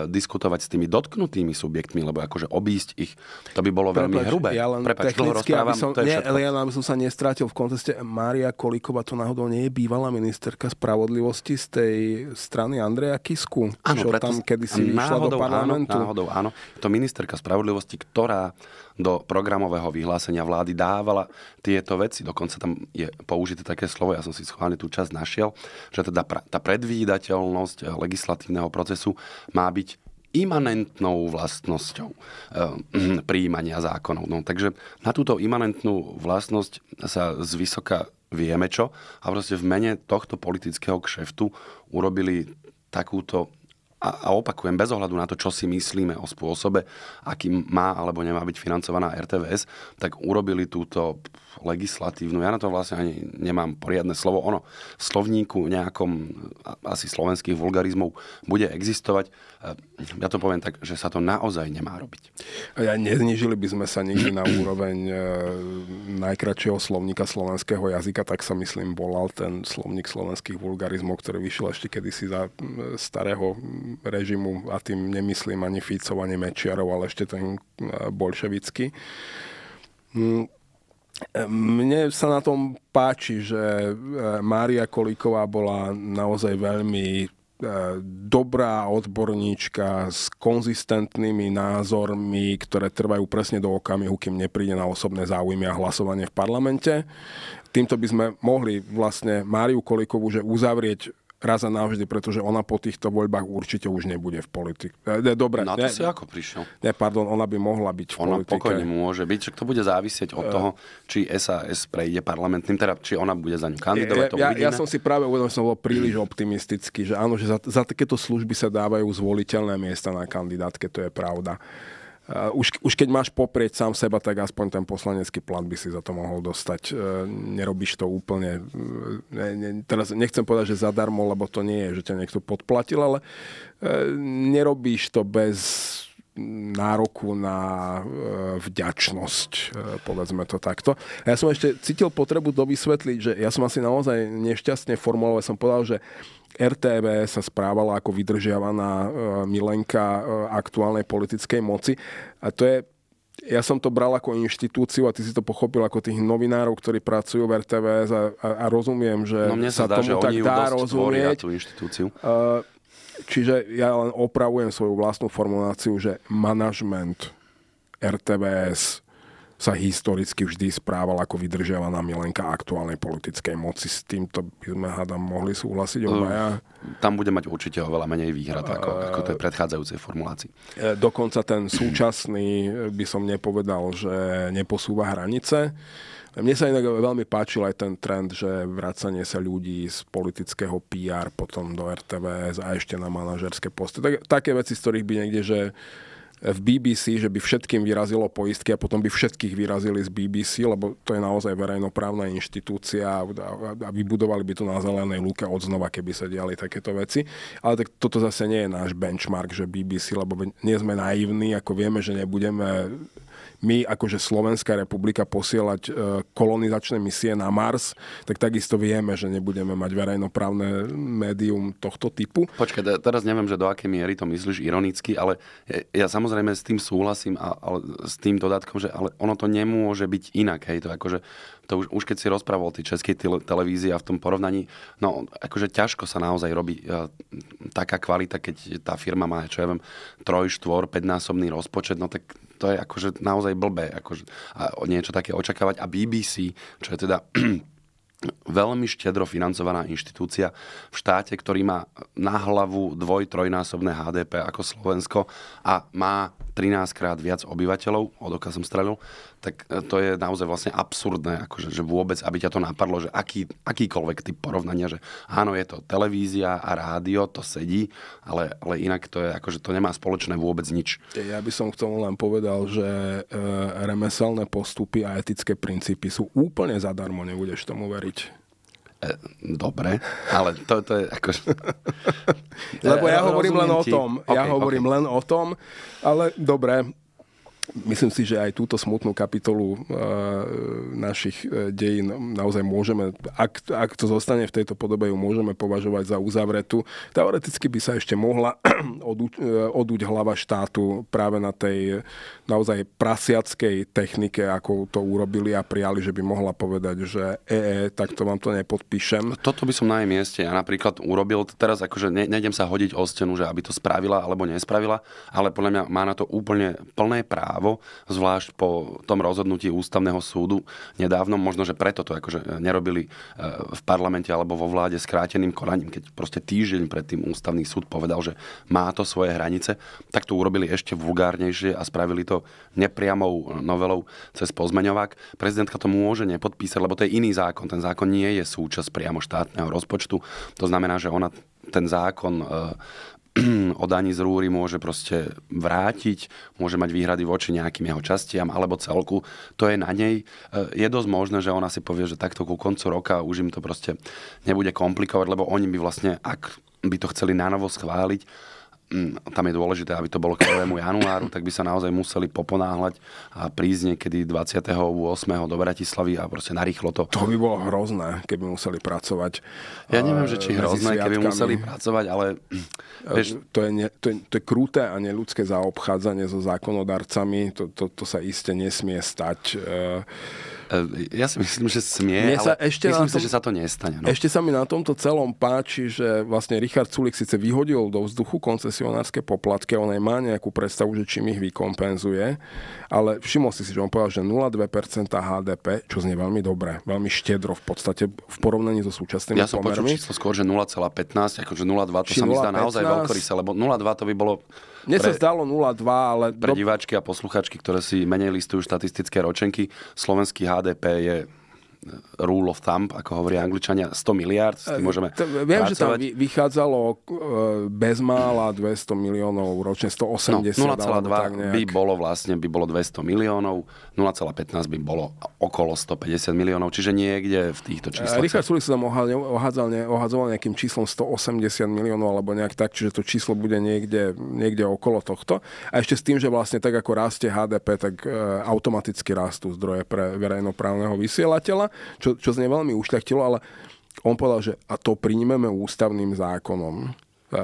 diskutovať s tými dotknutými subjektmi, lebo akože obísť ich, to by bolo veľmi Prepač, hrubé. Ja len Prepač, technicky, aby som, to je nie, ja aby som sa nestrátil v kontexte. Mária Kolikova to náhodou nie je bývalá ministerka spravodlivosti z tej strany Andreja Kisku, áno, čo preto, tam kedysi vyšla do parlamentu. Áno, náhodou, áno. To ministerka spravodlivosti, ktorá do programového vyhlásenia vlády dávala tieto veci. Dokonca tam je použité také slovo, ja som si schválne tú časť našiel, že teda tá predvídateľnosť eh, legislatívneho procesu má byť imanentnou vlastnosťou e, eh, príjmania zákonov. No, takže na túto imanentnú vlastnosť sa zvysoka vieme čo a proste v mene tohto politického kšeftu urobili takúto a, a opakujem, bez ohľadu na to, čo si myslíme o spôsobe, akým má alebo nemá byť financovaná RTVS, tak urobili túto legislatívnu, ja na to vlastne ani nemám poriadne slovo, ono v slovníku nejakom asi slovenských vulgarizmov bude existovať. Ehm, ja to poviem tak, že sa to naozaj nemá robiť. A ja, neznižili by sme sa nikdy na úroveň ehm, najkračšieho slovníka slovenského jazyka, tak sa myslím volal ten slovník slovenských vulgarizmov, ktorý vyšiel ešte kedysi za starého režimu a tým nemyslím ani Ficov, ani Mečiarov, ale ešte ten ehm, bolševický. Hm, mne sa na tom páči, že e, Mária Kolíková bola naozaj veľmi e, dobrá odborníčka s konzistentnými názormi, ktoré trvajú presne do okamihu, kým nepríde na osobné záujmy a hlasovanie v parlamente. Týmto by sme mohli vlastne Máriu Kolikovu že uzavrieť raz a navždy, pretože ona po týchto voľbách určite už nebude v politike. Dobre, Na to ne, si ako prišiel? Ne, pardon, ona by mohla byť v ona politike. Ona pokojne môže byť, čo to bude závisieť od uh, toho, či SAS prejde parlamentným, teda či ona bude za ňu kandidovať, e, ja, ja, ja, som si práve uvedomil, že som bol príliš optimistický, že áno, že za, za takéto služby sa dávajú zvoliteľné miesta na kandidátke, to je pravda. Uh, už, už keď máš poprieť sám seba, tak aspoň ten poslanecký plat by si za to mohol dostať. Uh, nerobíš to úplne, e, ne, ne, teraz nechcem povedať, že zadarmo, lebo to nie je, že ťa niekto podplatil, ale uh, nerobíš to bez nároku na e, vďačnosť, e, povedzme to takto. A ja som ešte cítil potrebu dovysvetliť, že ja som asi naozaj nešťastne formuloval, som povedal, že RTV sa správala ako vydržiavaná e, milenka aktuálnej politickej moci. A to je ja som to bral ako inštitúciu a ty si to pochopil ako tých novinárov, ktorí pracujú v RTVS a, a, a rozumiem, že no mne sa, sa dá, tomu že tak dá rozumieť. Tú inštitúciu. Uh, Čiže ja len opravujem svoju vlastnú formuláciu, že manažment RTVS sa historicky vždy správal ako vydržiavaná milenka aktuálnej politickej moci. S týmto by sme, hádam, mohli súhlasiť obaja. Mm. Tam bude mať určite oveľa menej výhrad, ako, ako to predchádzajúcej formulácii. E, dokonca ten súčasný, by som nepovedal, že neposúva hranice. Mne sa inak veľmi páčil aj ten trend, že vracanie sa ľudí z politického PR potom do RTVS a ešte na manažerské posty. Tak, také veci, z ktorých by niekde, že v BBC, že by všetkým vyrazilo poistky a potom by všetkých vyrazili z BBC, lebo to je naozaj verejnoprávna inštitúcia a, a vybudovali by to na zelenej lúke od znova, keby sa diali takéto veci. Ale tak toto zase nie je náš benchmark, že BBC, lebo nie sme naivní, ako vieme, že nebudeme my, akože Slovenská republika, posielať e, kolonizačné misie na Mars, tak takisto vieme, že nebudeme mať verejnoprávne médium tohto typu. Počkaj, teraz neviem, že do akej miery to myslíš ironicky, ale ja, ja samozrejme s tým súhlasím a a s tým dodatkom, že ale ono to nemôže byť inak. Hej, to akože to už, už keď si rozprával tej českej televízie a v tom porovnaní, no akože ťažko sa naozaj robí ja, e, taká kvalita, keď tá firma má, čo ja viem, troj, štvor, 5 rozpočet, no tak to je akože naozaj blbé. Akože, a niečo také očakávať. A BBC, čo je teda veľmi štedro financovaná inštitúcia v štáte, ktorý má na hlavu dvoj, trojnásobné HDP ako Slovensko a má 13 krát viac obyvateľov, od oka som strelil, tak e, to je naozaj vlastne absurdné, akože, že vôbec, aby ťa to napadlo, že aký, akýkoľvek typ porovnania, že áno, je to televízia a rádio, to sedí, ale, ale inak to je, akože to nemá spoločné vôbec nič. Ja by som k tomu len povedal, že e, remeselné postupy a etické princípy sú úplne zadarmo, nebudeš tomu veriť. E, dobre, ale to, to je ako... Lebo ja hovorím len ti. o tom. Okay, ja hovorím okay. len o tom, ale dobre, Myslím si, že aj túto smutnú kapitolu e, našich e, dejín naozaj môžeme, ak, ak to zostane v tejto podobe, ju môžeme považovať za uzavretú. Teoreticky by sa ešte mohla odúť, odúť e, hlava štátu práve na tej naozaj prasiackej technike, ako to urobili a prijali, že by mohla povedať, že ee, tak to vám to nepodpíšem. Toto by som na jej mieste ja napríklad urobil teraz, akože ne, nejdem sa hodiť o stenu, že aby to spravila alebo nespravila, ale podľa mňa má na to úplne plné právo právo, zvlášť po tom rozhodnutí ústavného súdu nedávno, možno, že preto to akože e, nerobili e, v parlamente alebo vo vláde skráteným konaním, keď proste týždeň predtým ústavný súd povedal, že má to svoje hranice, tak to urobili ešte vulgárnejšie a spravili to nepriamou novelou cez pozmeňovák. Prezidentka to môže nepodpísať, lebo to je iný zákon. Ten zákon nie je súčasť priamo štátneho rozpočtu. To znamená, že ona ten zákon e, o daní z rúry môže proste vrátiť, môže mať výhrady voči nejakým jeho častiam alebo celku. To je na nej. E, je dosť možné, že ona si povie, že takto ku koncu roka už im to proste nebude komplikovať, lebo oni by vlastne, ak by to chceli nanovo schváliť, Mm, tam je dôležité, aby to bolo k 1. januáru, tak by sa naozaj museli poponáhľať a prísť niekedy 28. do Bratislavy a proste narýchlo to. To by bolo hrozné, keby museli pracovať. Ja neviem, že eh, či hrozné, sviatkami. keby museli pracovať, ale... Eh, vieš... To, je ne, to, je, to je krúte a neludské zaobchádzanie so zákonodarcami, to, to, to sa iste nesmie stať. Eh, ja si myslím, že smie, ale sa ešte myslím tom, si, že sa to nestane. No. Ešte sa mi na tomto celom páči, že vlastne Richard Sulik síce vyhodil do vzduchu koncesionárske poplatky, on aj má nejakú predstavu, že čím ich vykompenzuje, ale všimol si si, že on povedal, že 0,2% HDP, čo znie veľmi dobre, veľmi štedro v podstate v porovnaní so súčasnými Ja som pomermi. počul číslo skôr, že 0,15, akože 0,2 to Či sa mi zdá naozaj veľkoryse, lebo 0,2 to by bolo mne sa zdalo 0,2, ale... Pre diváčky a posluchačky, ktoré si menej listujú štatistické ročenky, slovenský HDP je rule of thumb, ako hovoria angličania, 100 miliard, s tým e, môžeme to, Viem, pracovať. že tam vychádzalo e, bezmála 200 miliónov ročne, 180. No, 0,2 by bolo vlastne, by bolo 200 miliónov, 0,15 by bolo okolo 150 miliónov, čiže niekde v týchto e, číslach. Richard Sulik sa tam ohádzal, ne, nejakým číslom 180 miliónov alebo nejak tak, čiže to číslo bude niekde, niekde okolo tohto. A ešte s tým, že vlastne tak ako rastie HDP, tak automaticky rastú zdroje pre verejnoprávneho vysielateľa čo, čo z veľmi ušľachtilo, ale on povedal, že a to príjmeme ústavným zákonom. E,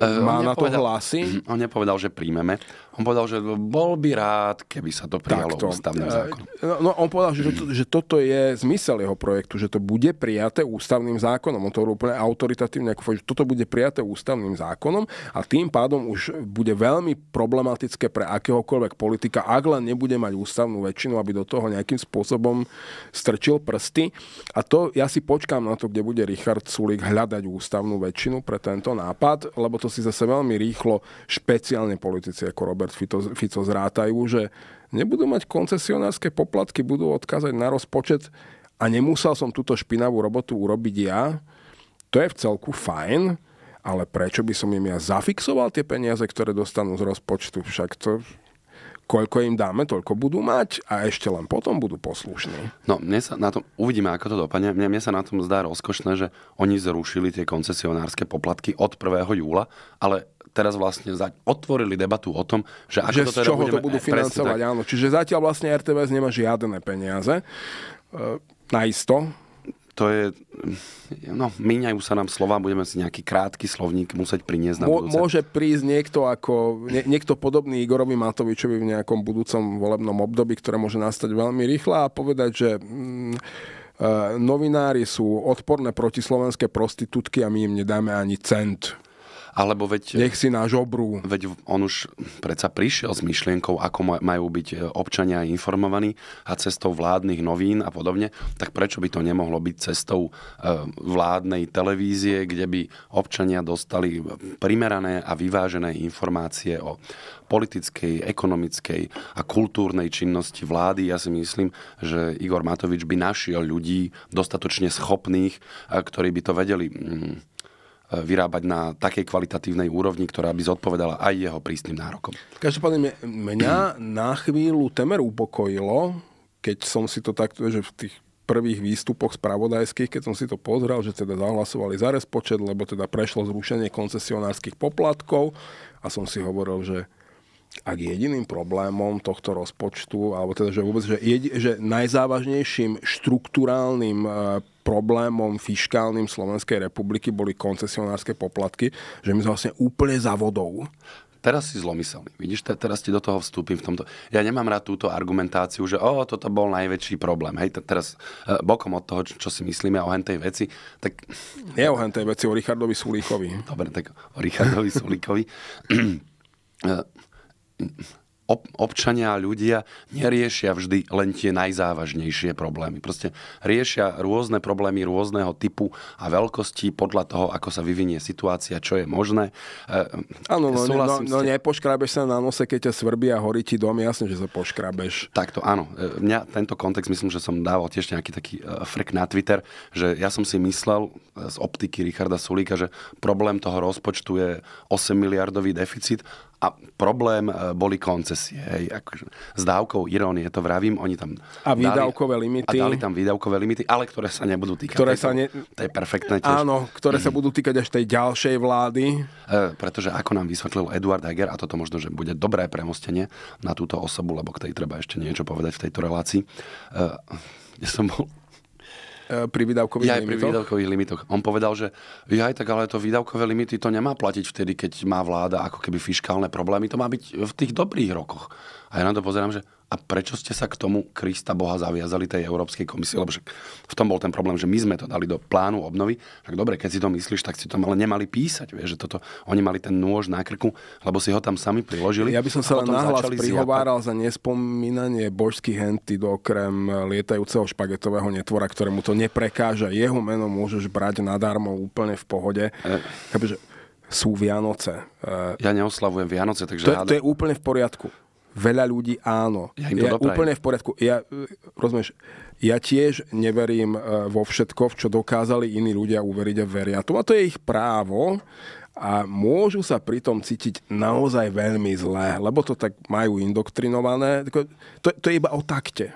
e, má on na to hlasy? Mhm, on nepovedal, že príjmeme. On povedal, že bol by rád, keby sa to prijalo Takto. ústavným e, zákonom. No, no on povedal, že, to, mm. že toto je zmysel jeho projektu, že to bude prijaté ústavným zákonom. On to bol úplne autoritatívne, ako povedal, že toto bude prijaté ústavným zákonom a tým pádom už bude veľmi problematické pre akéhokoľvek politika, ak len nebude mať ústavnú väčšinu, aby do toho nejakým spôsobom strčil prsty. A to ja si počkám na to, kde bude Richard Sulik hľadať ústavnú väčšinu pre tento nápad, lebo to si zase veľmi rýchlo špeciálne politici ako Robert Robert Fico, Fico zrátajú, že nebudú mať koncesionárske poplatky, budú odkázať na rozpočet a nemusel som túto špinavú robotu urobiť ja. To je v celku fajn, ale prečo by som im ja zafixoval tie peniaze, ktoré dostanú z rozpočtu? Však to, koľko im dáme, toľko budú mať a ešte len potom budú poslušní. No, mne sa na tom, uvidíme, ako to dopadne. Mne, mne sa na tom zdá rozkošné, že oni zrušili tie koncesionárske poplatky od 1. júla, ale teraz vlastne otvorili debatu o tom, že ako že to teda z čoho budeme, to budú financovať, presne, áno. Čiže zatiaľ vlastne RTVS nemá žiadne peniaze. E, najisto. To je, no, míňajú sa nám slova, budeme si nejaký krátky slovník musieť priniesť na budúce. Môže prísť niekto ako, nie, niekto podobný Igorovi Matovičovi v nejakom budúcom volebnom období, ktoré môže nastať veľmi rýchle a povedať, že... Mm, e, novinári sú odporné protislovenské prostitútky a my im nedáme ani cent. Alebo veď... E, Nech si náš obrú. Veď on už predsa prišiel s myšlienkou, ako majú byť e, občania informovaní a cestou vládnych novín a podobne, tak prečo by to nemohlo byť cestou e, vládnej televízie, kde by občania dostali primerané a vyvážené informácie o politickej, ekonomickej a kultúrnej činnosti vlády. Ja si myslím, že Igor Matovič by našiel ľudí dostatočne schopných, ktorí by to vedeli mm, vyrábať na takej kvalitatívnej úrovni, ktorá by zodpovedala aj jeho prísnym nárokom. Každopádne mňa na chvíľu temer upokojilo, keď som si to takto, že v tých prvých výstupoch spravodajských, keď som si to pozrel, že teda zahlasovali za rozpočet, lebo teda prešlo zrušenie koncesionárskych poplatkov a som si hovoril, že ak jediným problémom tohto rozpočtu, alebo teda, že vôbec, že, jedi, že najzávažnejším štruktúrálnym eh, problémom fiškálnym Slovenskej republiky boli koncesionárske poplatky, že my sme vlastne úplne za vodou teraz si zlomyselný. Vidíš, te, teraz ti do toho vstúpim v tomto. Ja nemám rád túto argumentáciu, že o, toto bol najväčší problém. Hej, te, teraz e, bokom od toho, čo, čo si myslíme o hentej veci, tak... Nie o hentej veci, o Richardovi Sulíkovi. Dobre, tak o Richardovi Sulíkovi. E, ob, občania a ľudia neriešia vždy len tie najzávažnejšie problémy. Proste riešia rôzne problémy rôzneho typu a veľkosti podľa toho, ako sa vyvinie situácia, čo je možné. E, áno, no, no, no nepoškrabeš sa na nose, keď ťa svrbí a horí ti dom, jasne, že sa poškrabeš. Takto, áno. E, mňa tento kontext, myslím, že som dával tiež nejaký taký e, frek na Twitter, že ja som si myslel z optiky Richarda Sulíka, že problém toho rozpočtu je 8 miliardový deficit a problém e, boli koncesie. Hej. Akože, s dávkou irónie to vravím, oni tam a výdavkové dali, limity. A dali tam výdavkové limity, ale ktoré sa nebudú týkať. Ktoré sa ne... To je perfektné tiež. Áno, ktoré sa budú týkať až tej ďalšej vlády. E, pretože ako nám vysvetlil Eduard Heger, a toto možno, že bude dobré premostenie na túto osobu, lebo k tej treba ešte niečo povedať v tejto relácii. E, ja som bol Eh, pri výdavkových ja aj pri výdavkových limitoch. On povedal, že ja aj tak, ale to výdavkové limity to nemá platiť vtedy, keď má vláda ako keby fiskálne problémy. To má byť v tých dobrých rokoch. A ja na to pozerám, že a prečo ste sa k tomu Krista Boha zaviazali tej Európskej komisie? Lebo v tom bol ten problém, že my sme to dali do plánu obnovy. Tak dobre, keď si to myslíš, tak si to ale nemali písať. Vieš, že toto, oni mali ten nôž na krku, lebo si ho tam sami priložili. Ja by som sa len nahlas prihováral zjata. za nespomínanie božských henty okrem lietajúceho špagetového netvora, ktorému to neprekáža. Jeho meno môžeš brať nadarmo úplne v pohode. E... sú Vianoce. E. Ja neoslavujem Vianoce, takže... To, je, to je úplne v poriadku. Veľa ľudí áno. Ja, ja úplne v poriadku. Ja, e, rozumieš, ja tiež neverím e, vo všetko, v čo dokázali iní ľudia uveriť a veria. a to je ich právo a môžu sa pritom cítiť naozaj veľmi zlé, lebo to tak majú indoktrinované. To, to je iba o takte.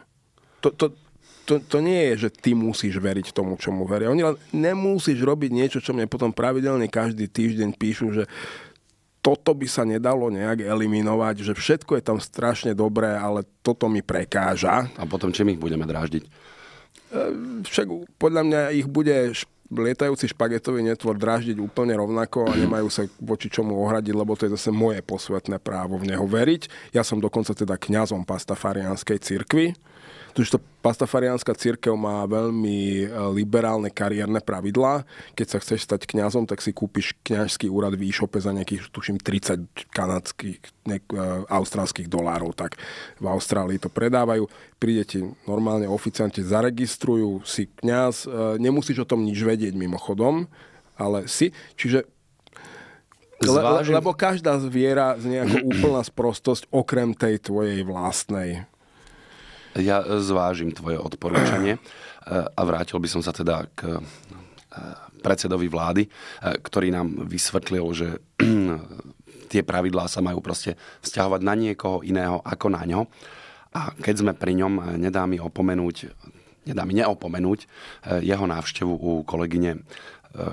To, to, to, to nie je, že ty musíš veriť tomu, čomu veria. Oni len nemusíš robiť niečo, čo mne potom pravidelne každý týždeň píšu, že toto by sa nedalo nejak eliminovať, že všetko je tam strašne dobré, ale toto mi prekáža. A potom čím ich budeme dráždiť? Ehm, však podľa mňa ich bude lietajúci špagetový netvor draždiť úplne rovnako a nemajú sa voči čomu ohradiť, lebo to je zase moje posvetné právo v neho veriť. Ja som dokonca teda kňazom pastafariánskej cirkvi, Totiž to pastafariánska církev má veľmi e, liberálne kariérne pravidlá. Keď sa chceš stať kňazom, tak si kúpiš kňažský úrad v e za nejakých, tuším, 30 kanadských, ne, e, austrálskych dolárov. Tak v Austrálii to predávajú. Príde ti normálne oficiante, zaregistrujú si kňaz. E, nemusíš o tom nič vedieť mimochodom, ale si. Čiže le, le, lebo každá zviera z nejakú úplná sprostosť okrem tej tvojej vlastnej ja e, zvážim tvoje odporúčanie e, a vrátil by som sa teda k e, predsedovi vlády, ktorý nám vysvetlil, že tie pravidlá sa majú proste vzťahovať na niekoho iného ako na ňo. A keď sme pri ňom, nedá mi opomenúť nedá mi neopomenúť jeho návštevu u kolegyne E,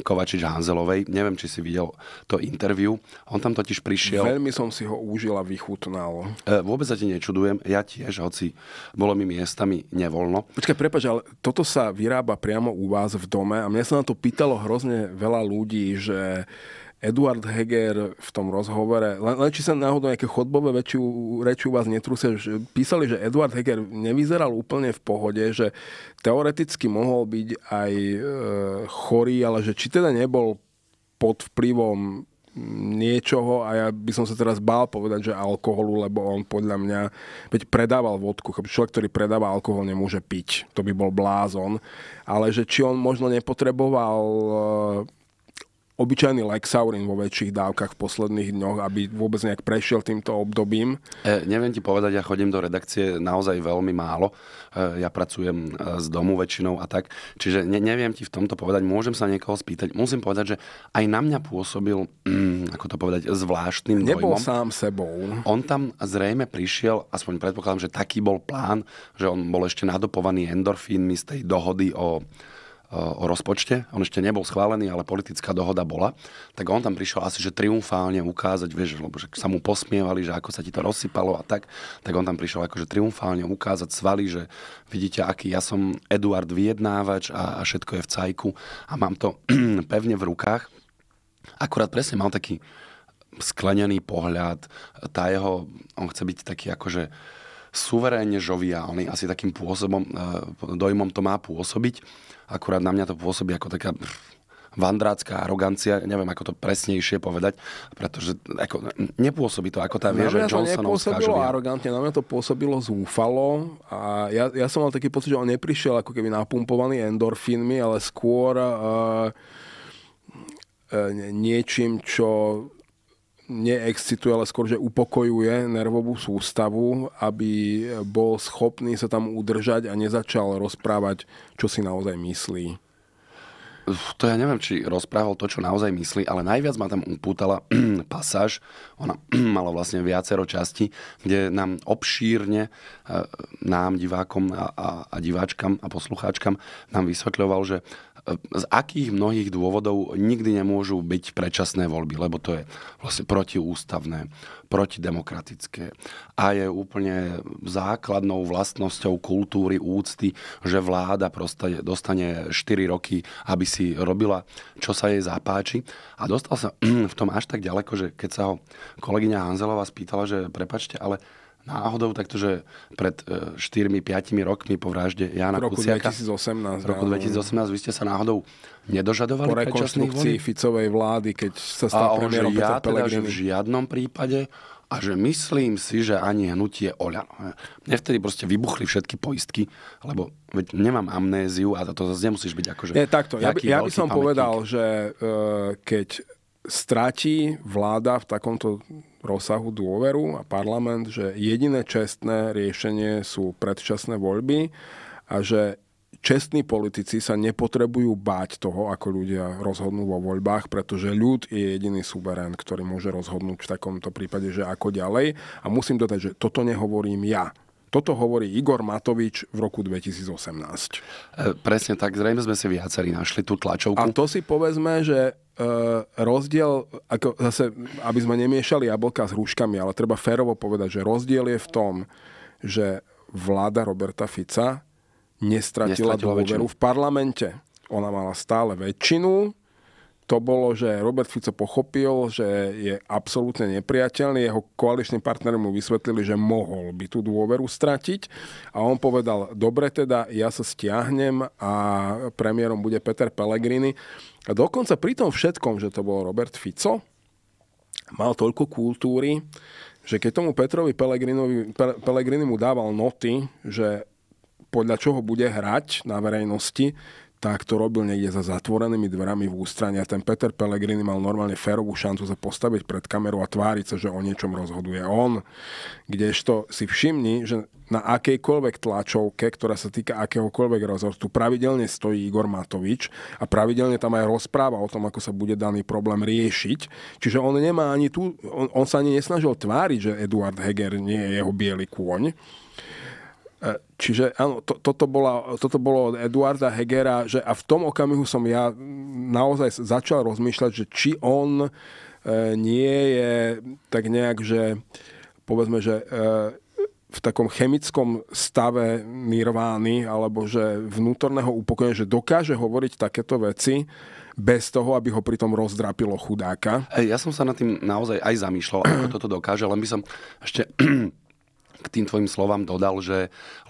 Kovačič Hanzelovej. Neviem, či si videl to interviu. On tam totiž prišiel... Veľmi som si ho užil a vychutnal. E, vôbec sa ti nečudujem. Ja tiež, hoci bolo mi miestami nevoľno. Počkaj, prepač, ale toto sa vyrába priamo u vás v dome a mne sa na to pýtalo hrozne veľa ľudí, že Eduard Heger v tom rozhovore, len, len či sa náhodou nejaké chodbové väčšiu reči u vás netrusia, že písali, že Eduard Heger nevyzeral úplne v pohode, že teoreticky mohol byť aj e, chorý, ale že či teda nebol pod vplyvom niečoho a ja by som sa teraz bál povedať, že alkoholu, lebo on podľa mňa, veď predával vodku, človek, ktorý predáva alkohol, nemôže piť, to by bol blázon, ale že či on možno nepotreboval e, obyčajný lexaurin vo väčších dávkach v posledných dňoch, aby vôbec nejak prešiel týmto obdobím? E, neviem ti povedať, ja chodím do redakcie naozaj veľmi málo. E, ja pracujem e, z domu väčšinou a tak. Čiže ne, neviem ti v tomto povedať, môžem sa niekoho spýtať. Musím povedať, že aj na mňa pôsobil, mm, ako to povedať, zvláštnym Nebol dojmom. sám sebou. On tam zrejme prišiel, aspoň predpokladám, že taký bol plán, že on bol ešte nadopovaný endorfínmi z tej dohody o o rozpočte, on ešte nebol schválený, ale politická dohoda bola, tak on tam prišiel asi, že triumfálne ukázať, vieš, lebo že sa mu posmievali, že ako sa ti to rozsypalo a tak, tak on tam prišiel akože triumfálne ukázať svaly, že vidíte, aký ja som Eduard vyjednávač a, a všetko je v cajku a mám to pevne v rukách. Akurát presne mal taký sklenený pohľad, tá jeho, on chce byť taký akože suverénne žoviálny, asi takým pôsobom, eh, dojmom to má pôsobiť Akurát na mňa to pôsobí ako taká vandrácká arogancia, neviem ako to presnejšie povedať, pretože ako, nepôsobí to ako tá vieža Johnsonovská. Na mňa to nepôsobilo arogantne, na mňa to pôsobilo zúfalo a ja, ja som mal taký pocit, že on neprišiel ako keby napumpovaný endorfínmi, ale skôr uh, niečím, čo neexcituje, ale skôr, že upokojuje nervovú sústavu, aby bol schopný sa tam udržať a nezačal rozprávať, čo si naozaj myslí. To ja neviem, či rozprával to, čo naozaj myslí, ale najviac ma tam upútala pasáž. Ona mala vlastne viacero časti, kde nám obšírne, e, nám divákom a, a, a diváčkam a poslucháčkam nám vysvetľoval, že z akých mnohých dôvodov nikdy nemôžu byť predčasné voľby, lebo to je vlastne protiústavné, protidemokratické a je úplne základnou vlastnosťou kultúry úcty, že vláda proste dostane 4 roky, aby si robila, čo sa jej zapáči. A dostal sa v tom až tak ďaleko, že keď sa ho kolegyňa Hanzelová spýtala, že prepačte, ale náhodou takto, že pred 4-5 e, rokmi po vražde Jana v roku Kusiaka. 2018, v roku 2018 vy ste sa náhodou nedožadovali po rekonstrukcii Ficovej vlády, keď sa stal premiérom ja teda, že v žiadnom prípade a že myslím si, že ani hnutie Oľano. Mne vtedy proste vybuchli všetky poistky, lebo veď nemám amnéziu a to zase nemusíš byť akože... Nie, takto. Ja by, ja by som pamätník. povedal, že uh, keď stráti vláda v takomto rozsahu dôveru a parlament, že jediné čestné riešenie sú predčasné voľby a že čestní politici sa nepotrebujú báť toho, ako ľudia rozhodnú vo voľbách, pretože ľud je jediný suverén, ktorý môže rozhodnúť v takomto prípade, že ako ďalej. A musím dodať, že toto nehovorím ja. Toto hovorí Igor Matovič v roku 2018. E, presne tak, zrejme sme si viacerí našli tú tlačovku. A to si povedzme, že Eh, rozdiel, ako zase, aby sme nemiešali jablka s hruškami, ale treba férovo povedať, že rozdiel je v tom, že vláda Roberta Fica nestratila, nestratila dôveru v parlamente. Ona mala stále väčšinu, to bolo, že Robert Fico pochopil, že je absolútne nepriateľný. Jeho koaliční partneri mu vysvetlili, že mohol by tú dôveru stratiť. A on povedal, dobre teda, ja sa stiahnem a premiérom bude Peter Pellegrini. A dokonca pri tom všetkom, že to bol Robert Fico, mal toľko kultúry, že keď tomu Petrovi Pellegrini mu dával noty, že podľa čoho bude hrať na verejnosti, tak to robil niekde za zatvorenými dverami v ústrane a ten Peter Pellegrini mal normálne férovú šancu sa postaviť pred kameru a tváriť sa, že o niečom rozhoduje on. Kdežto si všimni, že na akejkoľvek tlačovke, ktorá sa týka akéhokoľvek rozhodu, pravidelne stojí Igor Matovič a pravidelne tam aj rozpráva o tom, ako sa bude daný problém riešiť. Čiže on nemá ani tu, on, on sa ani nesnažil tváriť, že Eduard Heger nie je jeho biely kôň E, čiže áno, to, toto, bola, toto bolo od Eduarda Hegera, že a v tom okamihu som ja naozaj začal rozmýšľať, že či on e, nie je tak nejak, že povedzme, že e, v takom chemickom stave nirvány alebo že vnútorného upokojenia, že dokáže hovoriť takéto veci bez toho, aby ho pritom rozdrapilo chudáka. Ja som sa nad tým naozaj aj zamýšľal, ako toto dokáže, len by som ešte k tým tvojim slovám dodal, že,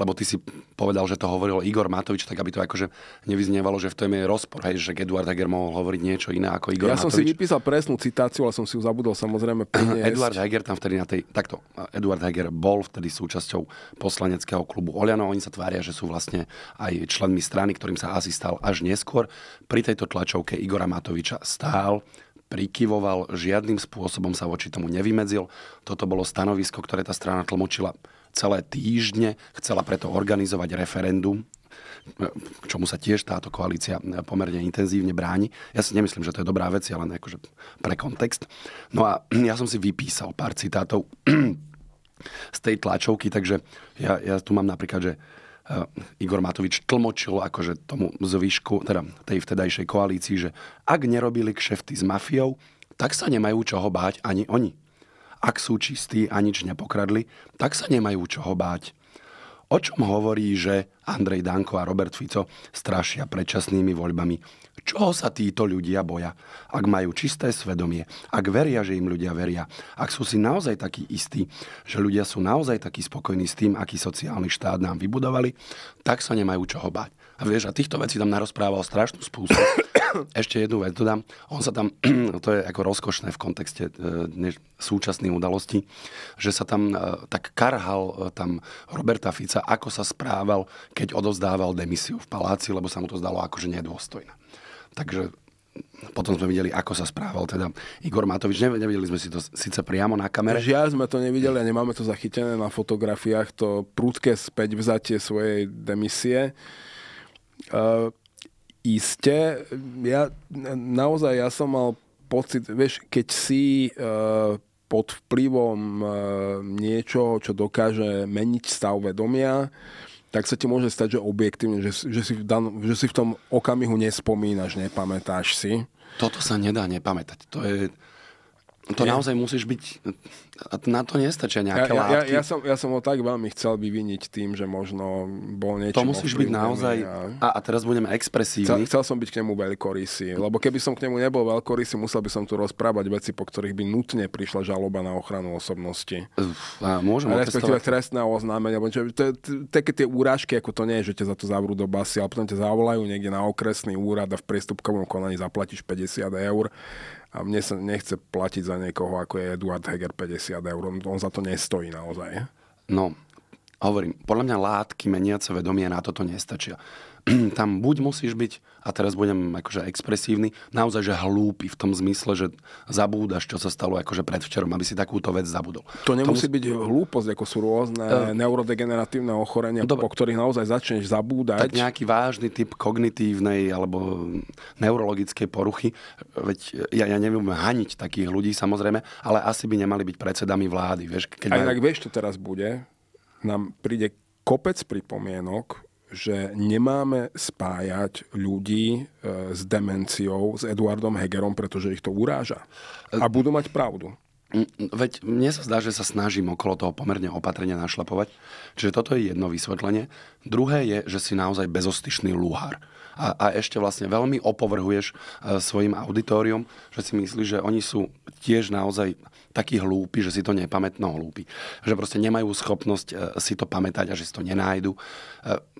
lebo ty si povedal, že to hovoril Igor Matovič, tak aby to akože nevyznievalo, že v tom je rozpor, hej, že Eduard Heger mohol hovoriť niečo iné ako Igor ja Matovič. Ja som si vypísal presnú citáciu, ale som si ju zabudol samozrejme priniesť. Eduard Heger tam vtedy na tej, takto, Eduard Heger bol vtedy súčasťou poslaneckého klubu Oliano, oni sa tvária, že sú vlastne aj členmi strany, ktorým sa asi stal až neskôr. Pri tejto tlačovke Igora Matoviča stál prikyvoval, žiadnym spôsobom sa voči tomu nevymedzil. Toto bolo stanovisko, ktoré tá strana tlmočila celé týždne, chcela preto organizovať referendum, k čomu sa tiež táto koalícia pomerne intenzívne bráni. Ja si nemyslím, že to je dobrá vec, ale akože pre kontext. No a ja som si vypísal pár citátov z tej tlačovky, takže ja, ja tu mám napríklad, že Eh, Igor Matovič tlmočil akože tomu zvyšku, teda tej vtedajšej koalícii, že ak nerobili kšefty s mafiou, tak sa nemajú čoho báť ani oni. Ak sú čistí a nič nepokradli, tak sa nemajú čoho báť. O čom hovorí, že Andrej Danko a Robert Fico strašia predčasnými voľbami Čoho sa títo ľudia boja? Ak majú čisté svedomie, ak veria, že im ľudia veria, ak sú si naozaj takí istí, že ľudia sú naozaj takí spokojní s tým, aký sociálny štát nám vybudovali, tak sa nemajú čoho bať. A vieš, a týchto vecí tam narozprával strašnú spústu. Ešte jednu vec dodám. On sa tam, to je ako rozkošné v kontexte e, súčasných udalostí, že sa tam e, tak karhal e, tam Roberta Fica, ako sa správal, keď odovzdával demisiu v paláci, lebo sa mu to zdalo akože nedôstojné. Takže potom sme videli, ako sa správal teda Igor Matovič. Nevideli sme si to síce priamo na kamere. Žiaľ sme to nevideli a nemáme to zachytené na fotografiách, to prúdke späť vzatie svojej demisie. Uh, iste, ja naozaj ja som mal pocit, vieš, keď si uh, pod vplyvom e, niečoho, čo dokáže meniť stav vedomia, tak sa ti môže stať, že objektívne, že, že, si, v dan, že si v tom okamihu nespomínaš, nepamätáš si. Toto sa nedá nepamätať. To je, to ja. naozaj musíš byť... Na to nestačia nejaké ja, látky. Ja, ja, som, ja som ho tak veľmi chcel vyviniť tým, že možno bol niečo... To musíš byť naozaj... A... a, teraz budeme expresívni. Chcel, chcel som byť k nemu veľkorysý, lebo keby som k nemu nebol veľkorysý, musel by som tu rozprávať veci, po ktorých by nutne prišla žaloba na ochranu osobnosti. a môžem a Respektíve trestné oznámenie. Také tie úrážky, ako to nie je, že ťa za to zavrú do basy, ale potom ťa zavolajú niekde na okresný úrad a v priestupkovom konaní zaplatíš 50 eur a mne sa nechce platiť za niekoho, ako je Eduard Heger 50 eur. On za to nestojí naozaj. No, hovorím, podľa mňa látky meniace vedomie na toto nestačia. Tam buď musíš byť a teraz budem akože expresívny, naozaj, že hlúpy v tom zmysle, že zabúdaš, čo sa stalo akože predvčerom, aby si takúto vec zabudol. To nemusí Tomu... byť hlúposť, ako sú rôzne uh... neurodegeneratívne ochorenia, no Dobre. po ktorých naozaj začneš zabúdať. Tak nejaký vážny typ kognitívnej alebo neurologickej poruchy, veď ja, ja neviem haniť takých ľudí samozrejme, ale asi by nemali byť predsedami vlády. Vieš, keď inak majú... vieš, čo teraz bude? Nám príde kopec pripomienok že nemáme spájať ľudí e, s demenciou, s Eduardom Hegerom, pretože ich to uráža. E, a budú mať pravdu. Veď mne sa zdá, že sa snažím okolo toho pomerne opatrenia našlapovať. Čiže toto je jedno vysvetlenie. Druhé je, že si naozaj bezostyšný lúhar. A, a ešte vlastne veľmi opovrhuješ e, svojim auditorium, že si myslíš, že oni sú tiež naozaj takí hlúpi, že si to nepamätno hlúpi. Že proste nemajú schopnosť si to pamätať a že si to nenájdu.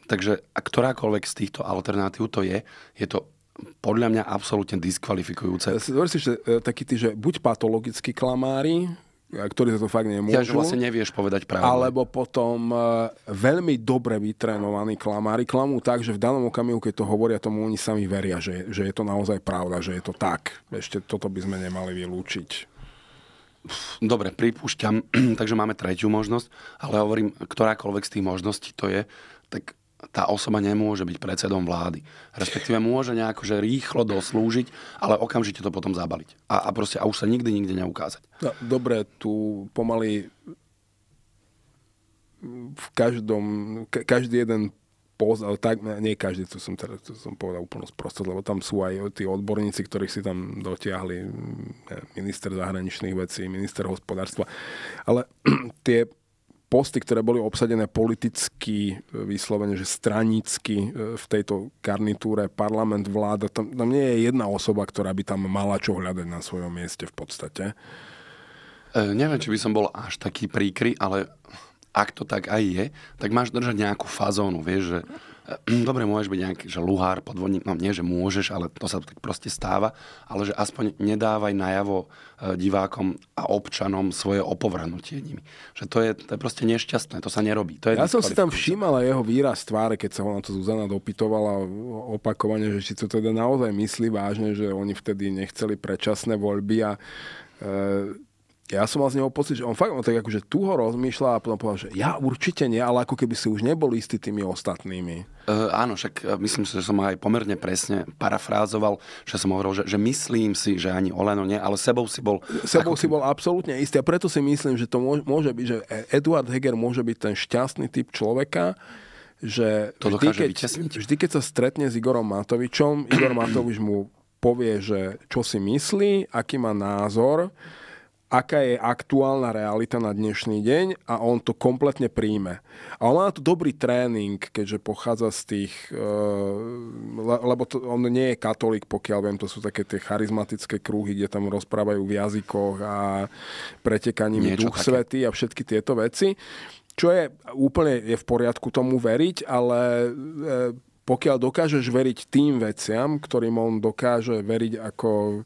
Takže a ktorákoľvek z týchto alternatív to je, je to podľa mňa absolútne diskvalifikujúce. Dobre si, že e, taký ty, že buď patologickí klamári, e, ktorí sa to fakt nemôžu. Ja, že vlastne nevieš povedať pravdu. Alebo potom e, veľmi dobre vytrénovaní klamári klamú tak, že v danom okamihu, keď to hovoria, tomu oni sami veria, že, že je to naozaj pravda, že je to tak. Ešte toto by sme nemali vylúčiť. Dobre, pripúšťam, takže máme tretiu možnosť, ale hovorím, ktorákoľvek z tých možností to je, tak tá osoba nemôže byť predsedom vlády. Respektíve môže nejako že rýchlo doslúžiť, ale okamžite to potom zabaliť. A, a proste a už sa nikdy nikde neukázať. No, dobre, tu pomaly v každom, ka, každý jeden post, ale tak, nie každý, to som, teda, to som povedal úplne sprostosť, lebo tam sú aj tí odborníci, ktorých si tam dotiahli, minister zahraničných vecí, minister hospodárstva, ale tie posty, ktoré boli obsadené politicky, e, vyslovene, že stranícky e, v tejto karnitúre, parlament, vláda, tam, tam nie je jedna osoba, ktorá by tam mala čo hľadať na svojom mieste v podstate. E, neviem, či by som bol až taký príkry, ale ak to tak aj je, tak máš držať nejakú fazónu, vieš, že dobre, môžeš byť nejaký, že luhár, podvodník, no nie, že môžeš, ale to sa tak proste stáva, ale že aspoň nedávaj najavo e, divákom a občanom svoje opovrhnutie nimi. Že to je, to je proste nešťastné, to sa nerobí. To je ja som si tam všimal, jeho výraz tváre, keď sa ona na to Zuzana dopytovala opakovane, že či to teda naozaj myslí vážne, že oni vtedy nechceli predčasné voľby a e, ja som mal z neho pocit, že on fakt on tak akože tu ho rozmýšľa a potom povedal, že ja určite nie, ale ako keby si už nebol istý tými ostatnými. Uh, áno, však e, myslím si, že som aj pomerne presne parafrázoval, že som hovoril, že, že myslím si, že ani Oleno nie, ale sebou si bol... Sebou ako... si bol absolútne istý a preto si myslím, že to môže byť, že e- Eduard Heger môže byť ten šťastný typ človeka, že to vždy, keď, vždy, keď sa stretne s Igorom Matovičom, Igor Matovič mu povie, že čo si myslí, aký má názor aká je aktuálna realita na dnešný deň a on to kompletne príjme. A on má tu dobrý tréning, keďže pochádza z tých, eh, lebo to, on nie je katolík, pokiaľ viem, to sú také tie charizmatické krúhy, kde tam rozprávajú v jazykoch a pretekaním duch také. svety a všetky tieto veci. Čo je úplne je v poriadku tomu veriť, ale eh, pokiaľ dokážeš veriť tým veciam, ktorým on dokáže veriť ako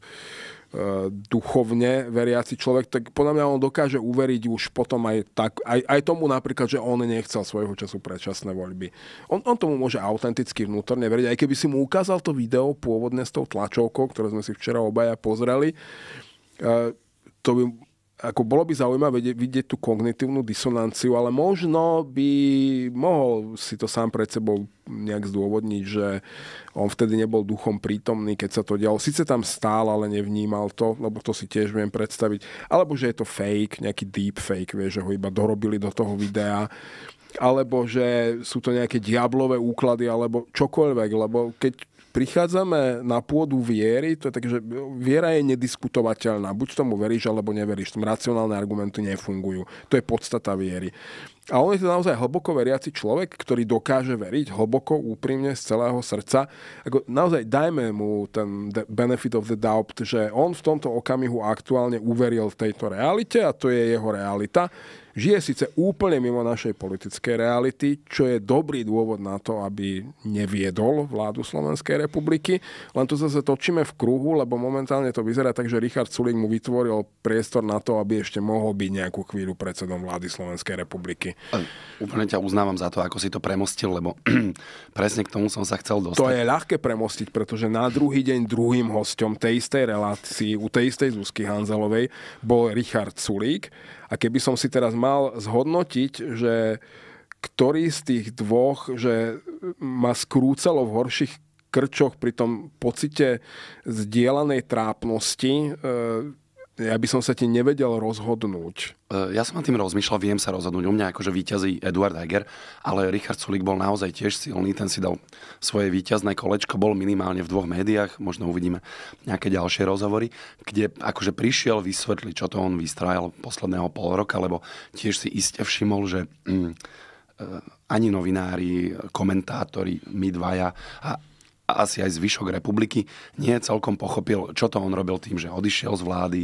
E, duchovne veriaci človek, tak podľa mňa on dokáže uveriť už potom aj, tak, aj, aj tomu napríklad, že on nechcel svojho času predčasné voľby. On, on tomu môže autenticky vnútorne veriť, aj keby si mu ukázal to video pôvodne s tou tlačovkou, ktoré sme si včera obaja pozreli, e, to by ako bolo by zaujímavé vidieť tú kognitívnu disonanciu, ale možno by mohol si to sám pred sebou nejak zdôvodniť, že on vtedy nebol duchom prítomný, keď sa to dialo. Sice tam stál, ale nevnímal to, lebo to si tiež viem predstaviť. Alebo že je to fake, nejaký deep fake, vie, že ho iba dorobili do toho videa alebo že sú to nejaké diablové úklady, alebo čokoľvek, lebo keď prichádzame na pôdu viery, to je tak, že viera je nediskutovateľná. Buď tomu veríš, alebo neveríš. Tam racionálne argumenty nefungujú. To je podstata viery. A on je to naozaj hlboko veriaci človek, ktorý dokáže veriť hlboko, úprimne, z celého srdca. Ako, naozaj dajme mu ten benefit of the doubt, že on v tomto okamihu aktuálne uveril v tejto realite a to je jeho realita Žije síce úplne mimo našej politickej reality, čo je dobrý dôvod na to, aby neviedol vládu Slovenskej republiky, len tu zase točíme v kruhu, lebo momentálne to vyzerá tak, že Richard Sulik mu vytvoril priestor na to, aby ešte mohol byť nejakú chvíľu predsedom vlády Slovenskej republiky. Úplne ťa uznávam za to, ako si to premostil, lebo presne k tomu som sa chcel dostať. To je ľahké premostiť, pretože na druhý deň druhým hostom tej istej relácii u tej istej Zuzky Hanzelovej bol Richard Sulík a keby som si teraz mal zhodnotiť, že ktorý z tých dvoch, že ma skrúcalo v horších krčoch pri tom pocite zdielanej trápnosti, e, ja by som sa ti nevedel rozhodnúť. E, ja som nad tým rozmýšľal, viem sa rozhodnúť. U mňa akože víťazí Eduard Heger, ale Richard Sulik bol naozaj tiež silný, ten si dal svoje víťazné kolečko, bol minimálne v dvoch médiách, možno uvidíme nejaké ďalšie rozhovory, kde akože prišiel vysvetliť, čo to on vystrajal posledného pol roka, lebo tiež si iste všimol, že mm, e, ani novinári, komentátori, my dvaja a a asi aj zvyšok republiky nie celkom pochopil, čo to on robil tým, že odišiel z vlády,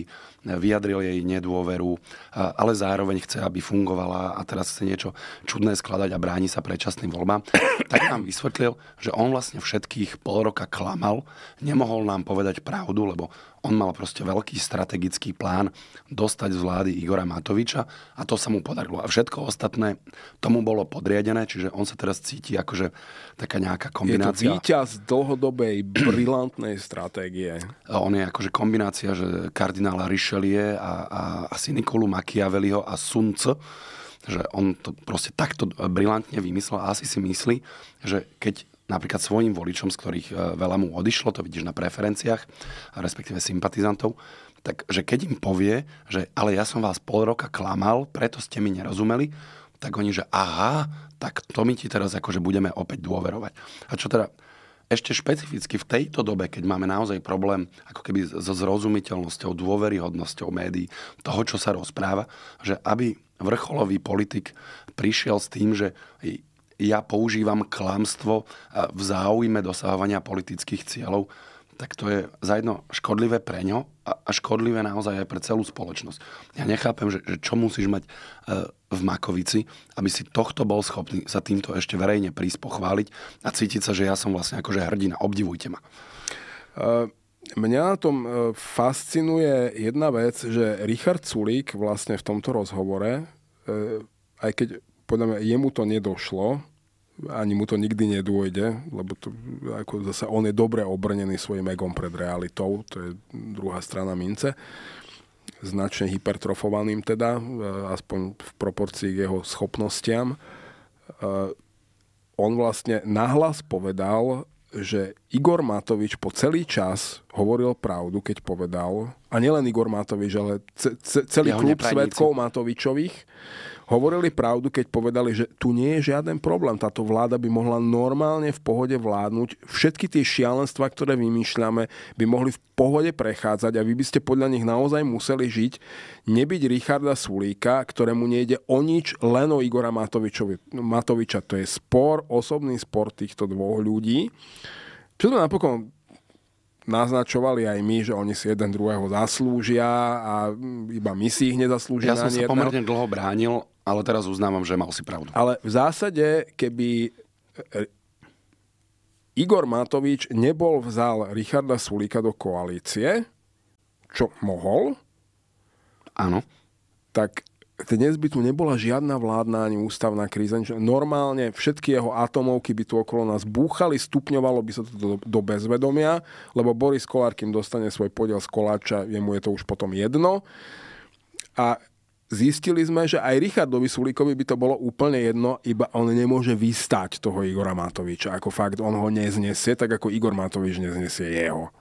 vyjadril jej nedôveru, ale zároveň chce, aby fungovala a teraz chce niečo čudné skladať a bráni sa predčasným voľbám. Tak nám vysvetlil, že on vlastne všetkých pol roka klamal, nemohol nám povedať pravdu, lebo on mal proste veľký strategický plán dostať z vlády Igora Matoviča a to sa mu podarilo. A všetko ostatné tomu bolo podriadené, čiže on sa teraz cíti akože taká nejaká kombinácia. Je to víťaz dlhodobej brilantnej stratégie. On je akože kombinácia že kardinála Richelieu a, a a Sinikulu Machiavelliho a Sunce že on to proste takto brilantne vymyslel a asi si myslí, že keď napríklad svojim voličom, z ktorých e, veľa mu odišlo, to vidíš na preferenciách, respektíve sympatizantov, tak že keď im povie, že ale ja som vás pol roka klamal, preto ste mi nerozumeli, tak oni, že aha, tak to my ti teraz akože budeme opäť dôverovať. A čo teda ešte špecificky v tejto dobe, keď máme naozaj problém ako keby so zrozumiteľnosťou, dôveryhodnosťou médií, toho, čo sa rozpráva, že aby vrcholový politik prišiel s tým, že ja používam klamstvo v záujme dosahovania politických cieľov, tak to je zajedno škodlivé pre ňo a škodlivé naozaj aj pre celú spoločnosť. Ja nechápem, že, že čo musíš mať e, v Makovici, aby si tohto bol schopný sa týmto ešte verejne prísť pochváliť a cítiť sa, že ja som vlastne akože hrdina. Obdivujte ma. E, mňa na tom e, fascinuje jedna vec, že Richard Sulík vlastne v tomto rozhovore, aj keď podľa mňa jemu to nedošlo, ani mu to nikdy nedôjde, lebo to, ako zase on je dobre obrnený svojim egom pred realitou, to je druhá strana mince značne hypertrofovaným teda, e, aspoň v proporcii k jeho schopnostiam. E, on vlastne nahlas povedal, že Igor Matovič po celý čas hovoril pravdu, keď povedal, a nielen Igor Matovič, ale ce- ce- celý ja, klub svetkov Matovičových, hovorili pravdu, keď povedali, že tu nie je žiaden problém. Táto vláda by mohla normálne v pohode vládnuť. Všetky tie šialenstva, ktoré vymýšľame, by mohli v pohode prechádzať a vy by ste podľa nich naozaj museli žiť. Nebyť Richarda Sulíka, ktorému nejde o nič, len o Igora Matovičovi, Matoviča. To je spor, osobný spor týchto dvoch ľudí. Čo sme napokon naznačovali aj my, že oni si jeden druhého zaslúžia a iba my si ich nezaslúžia. Ja som sa pomerne dlho bránil ale teraz uznávam, že mal si pravdu. Ale v zásade, keby e, e, Igor Matovič nebol vzal Richarda Sulika do koalície, čo mohol, Áno. tak dnes by tu nebola žiadna vládna ani ústavná kríza. Normálne všetky jeho atomovky by tu okolo nás búchali, stupňovalo by sa to do, do bezvedomia, lebo Boris Kolár, kým dostane svoj podiel z koláča, jemu je to už potom jedno. A zistili sme, že aj Richardovi Sulíkovi by to bolo úplne jedno, iba on nemôže vystať toho Igora Matoviča. Ako fakt, on ho neznesie, tak ako Igor Matovič neznesie jeho.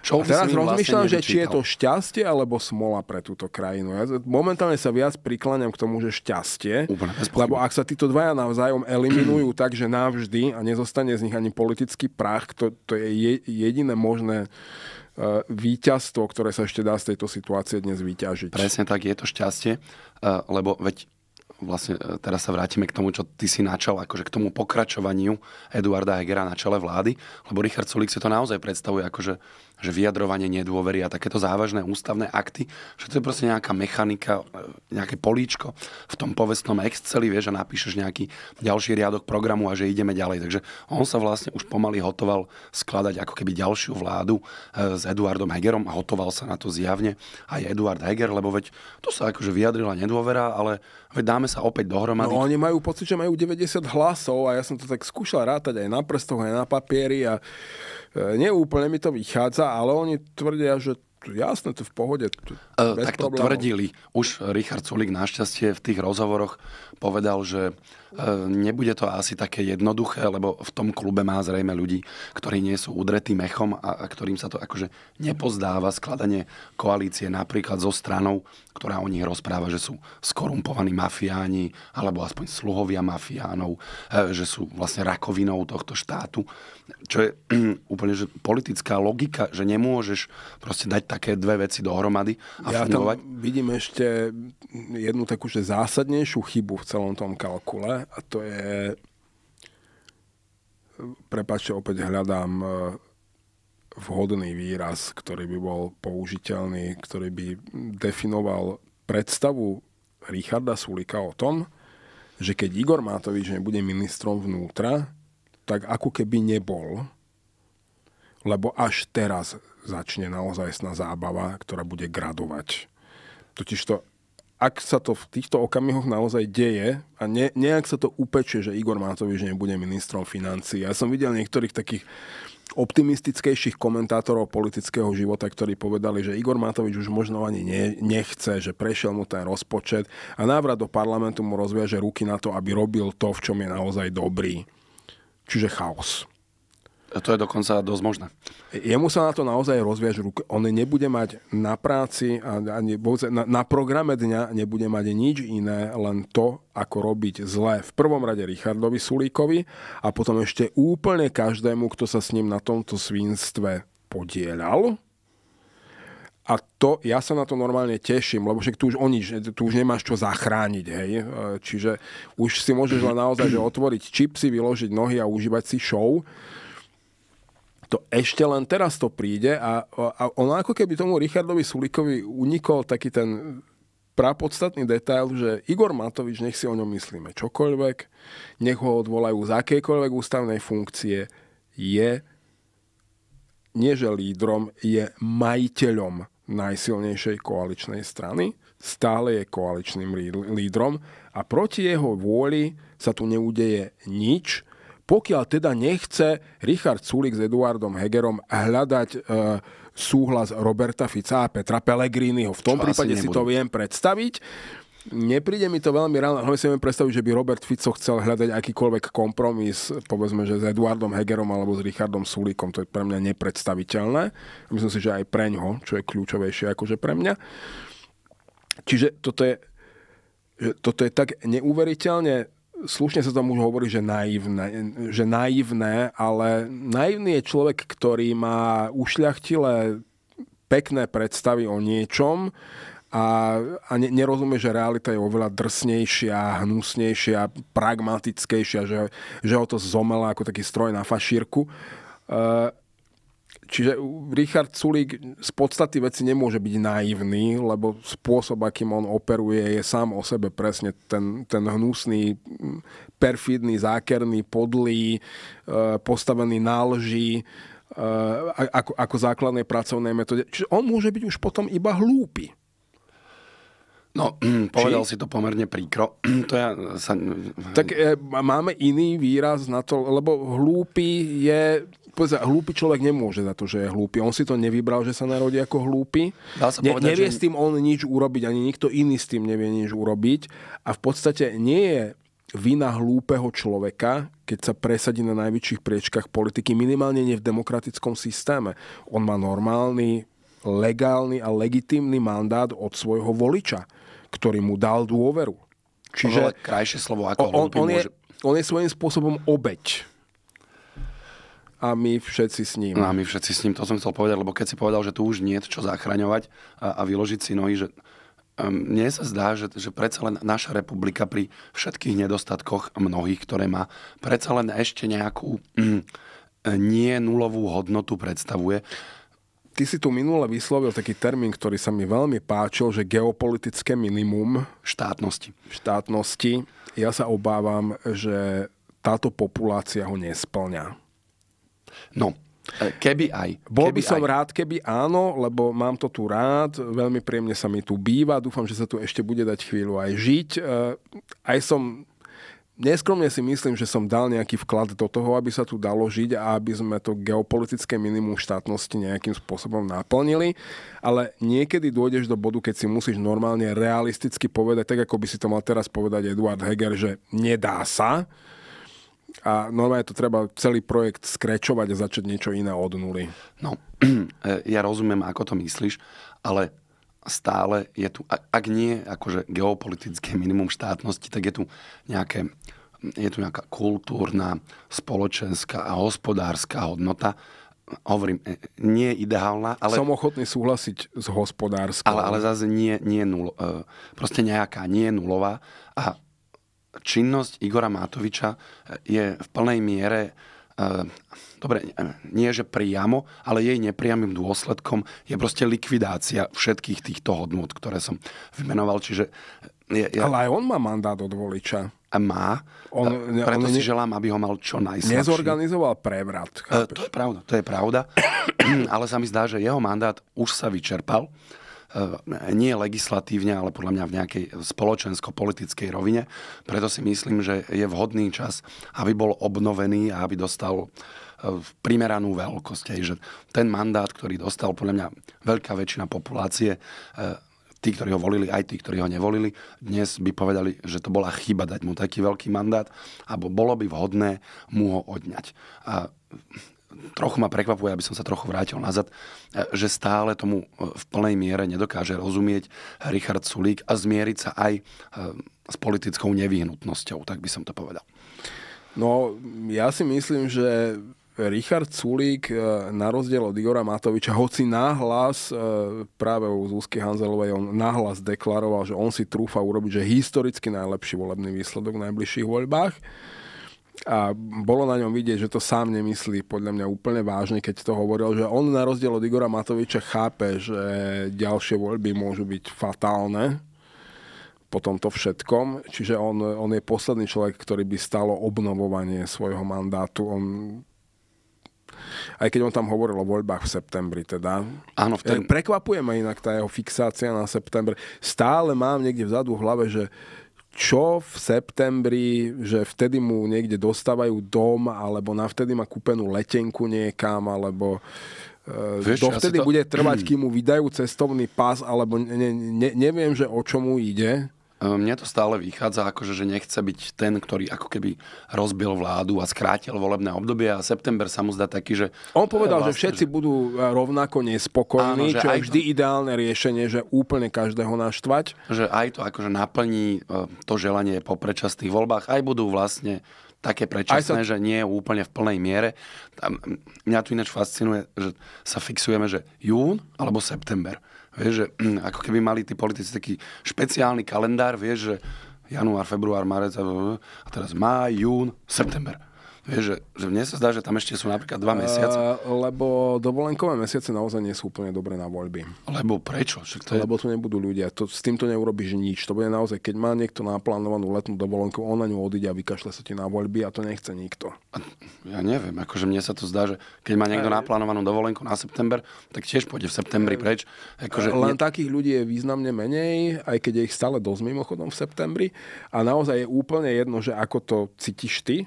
Čo a teraz vlastne rozmýšľam, vlastne že či je to šťastie alebo smola pre túto krajinu. Ja momentálne sa viac prikláňam k tomu, že šťastie, Úplne, lebo ak sa títo dvaja navzájom eliminujú tak, že navždy a nezostane z nich ani politický prach, to, to je jediné možné Eh, víťazstvo, ktoré sa ešte dá z tejto situácie dnes vyťažiť. Presne tak, je to šťastie, eh, lebo veď eh, vlastne teraz sa vrátime k tomu, čo ty si načal, akože k tomu pokračovaniu Eduarda Hegera na čele vlády, lebo Richard Sulik si to naozaj predstavuje akože že vyjadrovanie nedôvery a takéto závažné ústavné akty, že to je proste nejaká mechanika, e, nejaké políčko v tom povestnom Exceli, vieš, že napíšeš nejaký ďalší riadok programu a že ideme ďalej. Takže on sa vlastne už pomaly hotoval skladať ako keby ďalšiu vládu e, s Eduardom Hegerom a hotoval sa na to zjavne aj Eduard Heger, lebo veď to sa akože vyjadrila nedôvera, ale veď dáme sa opäť dohromady. No oni majú pocit, že majú 90 hlasov a ja som to tak skúšal rátať aj na prstoch, aj na papieri a E, neúplne mi to vychádza, ale oni tvrdia, že jasné, to v pohode. To, uh, e, bez tak to problémov. tvrdili. Už Richard Sulik našťastie v tých rozhovoroch povedal, že e, nebude to asi také jednoduché, lebo v tom klube má zrejme ľudí, ktorí nie sú udretí mechom a, a ktorým sa to akože nepozdáva skladanie koalície napríklad zo stranou, ktorá o nich rozpráva, že sú skorumpovaní mafiáni alebo aspoň sluhovia mafiánov, že sú vlastne rakovinou tohto štátu čo je úplne že politická logika, že nemôžeš proste dať také dve veci dohromady a ja fungovať. Tam vidím ešte jednu takú že zásadnejšiu chybu v celom tom kalkule a to je prepáčte, opäť hľadám e, vhodný výraz, ktorý by bol použiteľný, ktorý by definoval predstavu Richarda Sulika o tom, že keď Igor Matovič nebude ministrom vnútra, tak ako keby nebol, lebo až teraz začne sná zábava, ktorá bude gradovať. Totiž to, ak sa to v týchto okamihoch naozaj deje a ne, nejak sa to upeče, že Igor Matovič nebude ministrom financií. Ja som videl niektorých takých optimistickejších komentátorov politického života, ktorí povedali, že Igor Matovič už možno ani ne, nechce, že prešiel mu ten rozpočet a návrat do parlamentu mu rozviaže ruky na to, aby robil to, v čom je naozaj dobrý čiže chaos. A to je dokonca dosť možné. Jemu sa na to naozaj rozviaž ruk. On nebude mať na práci a, na, na programe dňa nebude mať nič iné, len to, ako robiť zlé v prvom rade Richardovi Sulíkovi a potom ešte úplne každému, kto sa s ním na tomto svinstve podielal a to, ja sa na to normálne teším, lebo však tu už o nič, tu už nemáš čo zachrániť, hej. E, čiže už si môžeš len naozaj že otvoriť čipsy, vyložiť nohy a užívať si show. To ešte len teraz to príde a, a ono ako keby tomu Richardovi Sulikovi unikol taký ten prapodstatný detail, že Igor Matovič, nech si o ňom myslíme čokoľvek, nech ho odvolajú z akejkoľvek ústavnej funkcie, je nie že lídrom, je majiteľom najsilnejšej koaličnej strany, stále je koaličným lídrom a proti jeho vôli sa tu neudeje nič, pokiaľ teda nechce Richard Sulik s Eduardom Hegerom hľadať e, súhlas Roberta Fica a Petra Pellegriniho. V tom Čo prípade si to viem predstaviť. Nepríde mi to veľmi reálne, hlavne si viem predstaviť, že by Robert Fico chcel hľadať akýkoľvek kompromis, povedzme, že s Eduardom Hegerom alebo s Richardom Sulíkom, to je pre mňa nepredstaviteľné. Myslím si, že aj pre ňoho, čo je kľúčovejšie akože pre mňa. Čiže toto je, že toto je tak neuveriteľne slušne sa tam už hovorí, že naivné, že naivné, ale naivný je človek, ktorý má ušľachtilé pekné predstavy o niečom a, a ne, nerozumie, že realita je oveľa drsnejšia, hnusnejšia, pragmatickejšia, že, že ho to zomela ako taký stroj na fašírku. E, čiže Richard Sulík z podstaty veci nemôže byť naivný, lebo spôsob, akým on operuje, je sám o sebe presne ten, ten hnusný, perfidný, zákerný, podlý, e, postavený na lži, e, ako, ako základnej pracovnej metóde. Čiže on môže byť už potom iba hlúpy. No, povedal Či? si to pomerne príkro. To ja sa... Tak e, máme iný výraz na to, lebo hlúpy je... Povedzme, hlúpy človek nemôže za to, že je hlúpy. On si to nevybral, že sa narodí ako hlúpy. Dá sa ne, nevie že... s tým on nič urobiť, ani nikto iný s tým nevie nič urobiť. A v podstate nie je vina hlúpeho človeka, keď sa presadí na najväčších priečkach politiky, minimálne nie v demokratickom systéme. On má normálny legálny a legitímny mandát od svojho voliča ktorý mu dal dôveru. Čiže... krajšie slovo ako on, on, je, on je svojím spôsobom obeď a my všetci s ním. No a my všetci s ním, to som chcel povedať, lebo keď si povedal, že tu už nie je čo zachraňovať a, a vyložiť si nohy, že um, mne sa zdá, že, že predsa len naša republika pri všetkých nedostatkoch mnohých, ktoré má, predsa len ešte nejakú mm, nie nulovú hodnotu predstavuje ty si tu minule vyslovil taký termín, ktorý sa mi veľmi páčil, že geopolitické minimum štátnosti. Štátnosti. Ja sa obávam, že táto populácia ho nesplňa. No, e, Keby aj. Bol keby by som aj. rád, keby áno, lebo mám to tu rád, veľmi príjemne sa mi tu býva, dúfam, že sa tu ešte bude dať chvíľu aj žiť. E, aj som Neskromne si myslím, že som dal nejaký vklad do toho, aby sa tu dalo žiť a aby sme to geopolitické minimum štátnosti nejakým spôsobom naplnili, ale niekedy dôjdeš do bodu, keď si musíš normálne realisticky povedať, tak ako by si to mal teraz povedať Eduard Heger, že nedá sa a normálne to treba celý projekt skrečovať a začať niečo iné od nuly. No, ja rozumiem, ako to myslíš, ale stále je tu, ak nie akože geopolitické minimum štátnosti, tak je tu nejaké je tu nejaká kultúrna, spoločenská a hospodárska hodnota. Hovorím, e, e, nie je ideálna, ale... Som ochotný súhlasiť s hospodárskou. Ale, ale zase nie, nie nulo, e, proste nejaká, nie je nulová. A činnosť Igora Matoviča je v plnej miere dobre, nie že priamo, ale jej nepriamým dôsledkom je proste likvidácia všetkých týchto hodnot, ktoré som vymenoval. Čiže je, je... Ale aj on má mandát od voliča. A má. On, ne, preto on si ne... želám, aby ho mal čo najslabší. Nezorganizoval prevrat. E, To je pravda, to je pravda. ale sa mi zdá, že jeho mandát už sa vyčerpal E, nie legislatívne, ale podľa mňa v nejakej spoločensko-politickej rovine. Preto si myslím, že je vhodný čas, aby bol obnovený a aby dostal e, primeranú veľkosť. Aj, že ten mandát, ktorý dostal podľa mňa veľká väčšina populácie, e, tí, ktorí ho volili, aj tí, ktorí ho nevolili, dnes by povedali, že to bola chyba dať mu taký veľký mandát a bolo by vhodné mu ho odňať. A trochu ma prekvapuje, aby som sa trochu vrátil nazad, e, že stále tomu e, v plnej miere nedokáže rozumieť Richard Sulík a zmieriť sa aj e, s politickou nevyhnutnosťou, tak by som to povedal. No, ja si myslím, že Richard Sulík na rozdiel od Igora Matoviča, hoci náhlas práve u Zuzky Hanzelovej, on náhlas deklaroval, že on si trúfa urobiť, že historicky najlepší volebný výsledok v najbližších voľbách, a bolo na ňom vidieť, že to sám nemyslí podľa mňa úplne vážne, keď to hovoril, že on na rozdiel od Igora Matoviča chápe, že ďalšie voľby môžu byť fatálne po tomto všetkom. Čiže on, on je posledný človek, ktorý by stalo obnovovanie svojho mandátu. On aj keď on tam hovoril o voľbách v septembri teda. Áno, vtedy... Prekvapuje ma inak tá jeho fixácia na september. Stále mám niekde vzadu v hlave, že uh, čo v septembri, že vtedy mu niekde dostávajú dom, alebo navtedy má kúpenú letenku niekam, alebo e, Vieš, dovtedy to... bude trvať, kým mu vydajú cestovný pás, alebo ne, ne, neviem, že o čomu ide mne ehm, to stále vychádza, akože, že nechce byť ten, ktorý ako keby rozbil vládu a skrátil volebné obdobie a september sa mu zdá taký, že... On povedal, eh, vlastne, že všetci že... budú eh, rovnako nespokojní, áno, čo je vždy to... ideálne riešenie, že úplne každého naštvať. Že aj to akože naplní eh, to želanie po predčasných voľbách, aj budú vlastne také predčasné, sa... že nie je úplne v plnej miere. Mňa tu ináč fascinuje, že sa fixujeme, že jún alebo september. Vieš, že ako keby mali tí politici taký špeciálny kalendár, vieš, že január, február, marec a teraz máj, jún, september Vieš, že, že mne sa zdá, že tam ešte sú napríklad dva mesiace. Uh, lebo dovolenkové mesiace naozaj nie sú úplne dobré na voľby. Lebo prečo? Však to je... Lebo tu nebudú ľudia. To, s týmto neurobiš nič. To bude naozaj, keď má niekto naplánovanú letnú dovolenku, on na ňu odíde a vykašle sa ti na voľby a to nechce nikto. A, ja neviem, akože mne sa to zdá, že keď má niekto naplánovanú dovolenku na september, tak tiež pôjde v septembri preč. Akože eh, Len nie... takých ľudí je významne menej, aj keď je ich stále dosť mimochodom v septembri. A naozaj je úplne jedno, že ako to cítiš ty,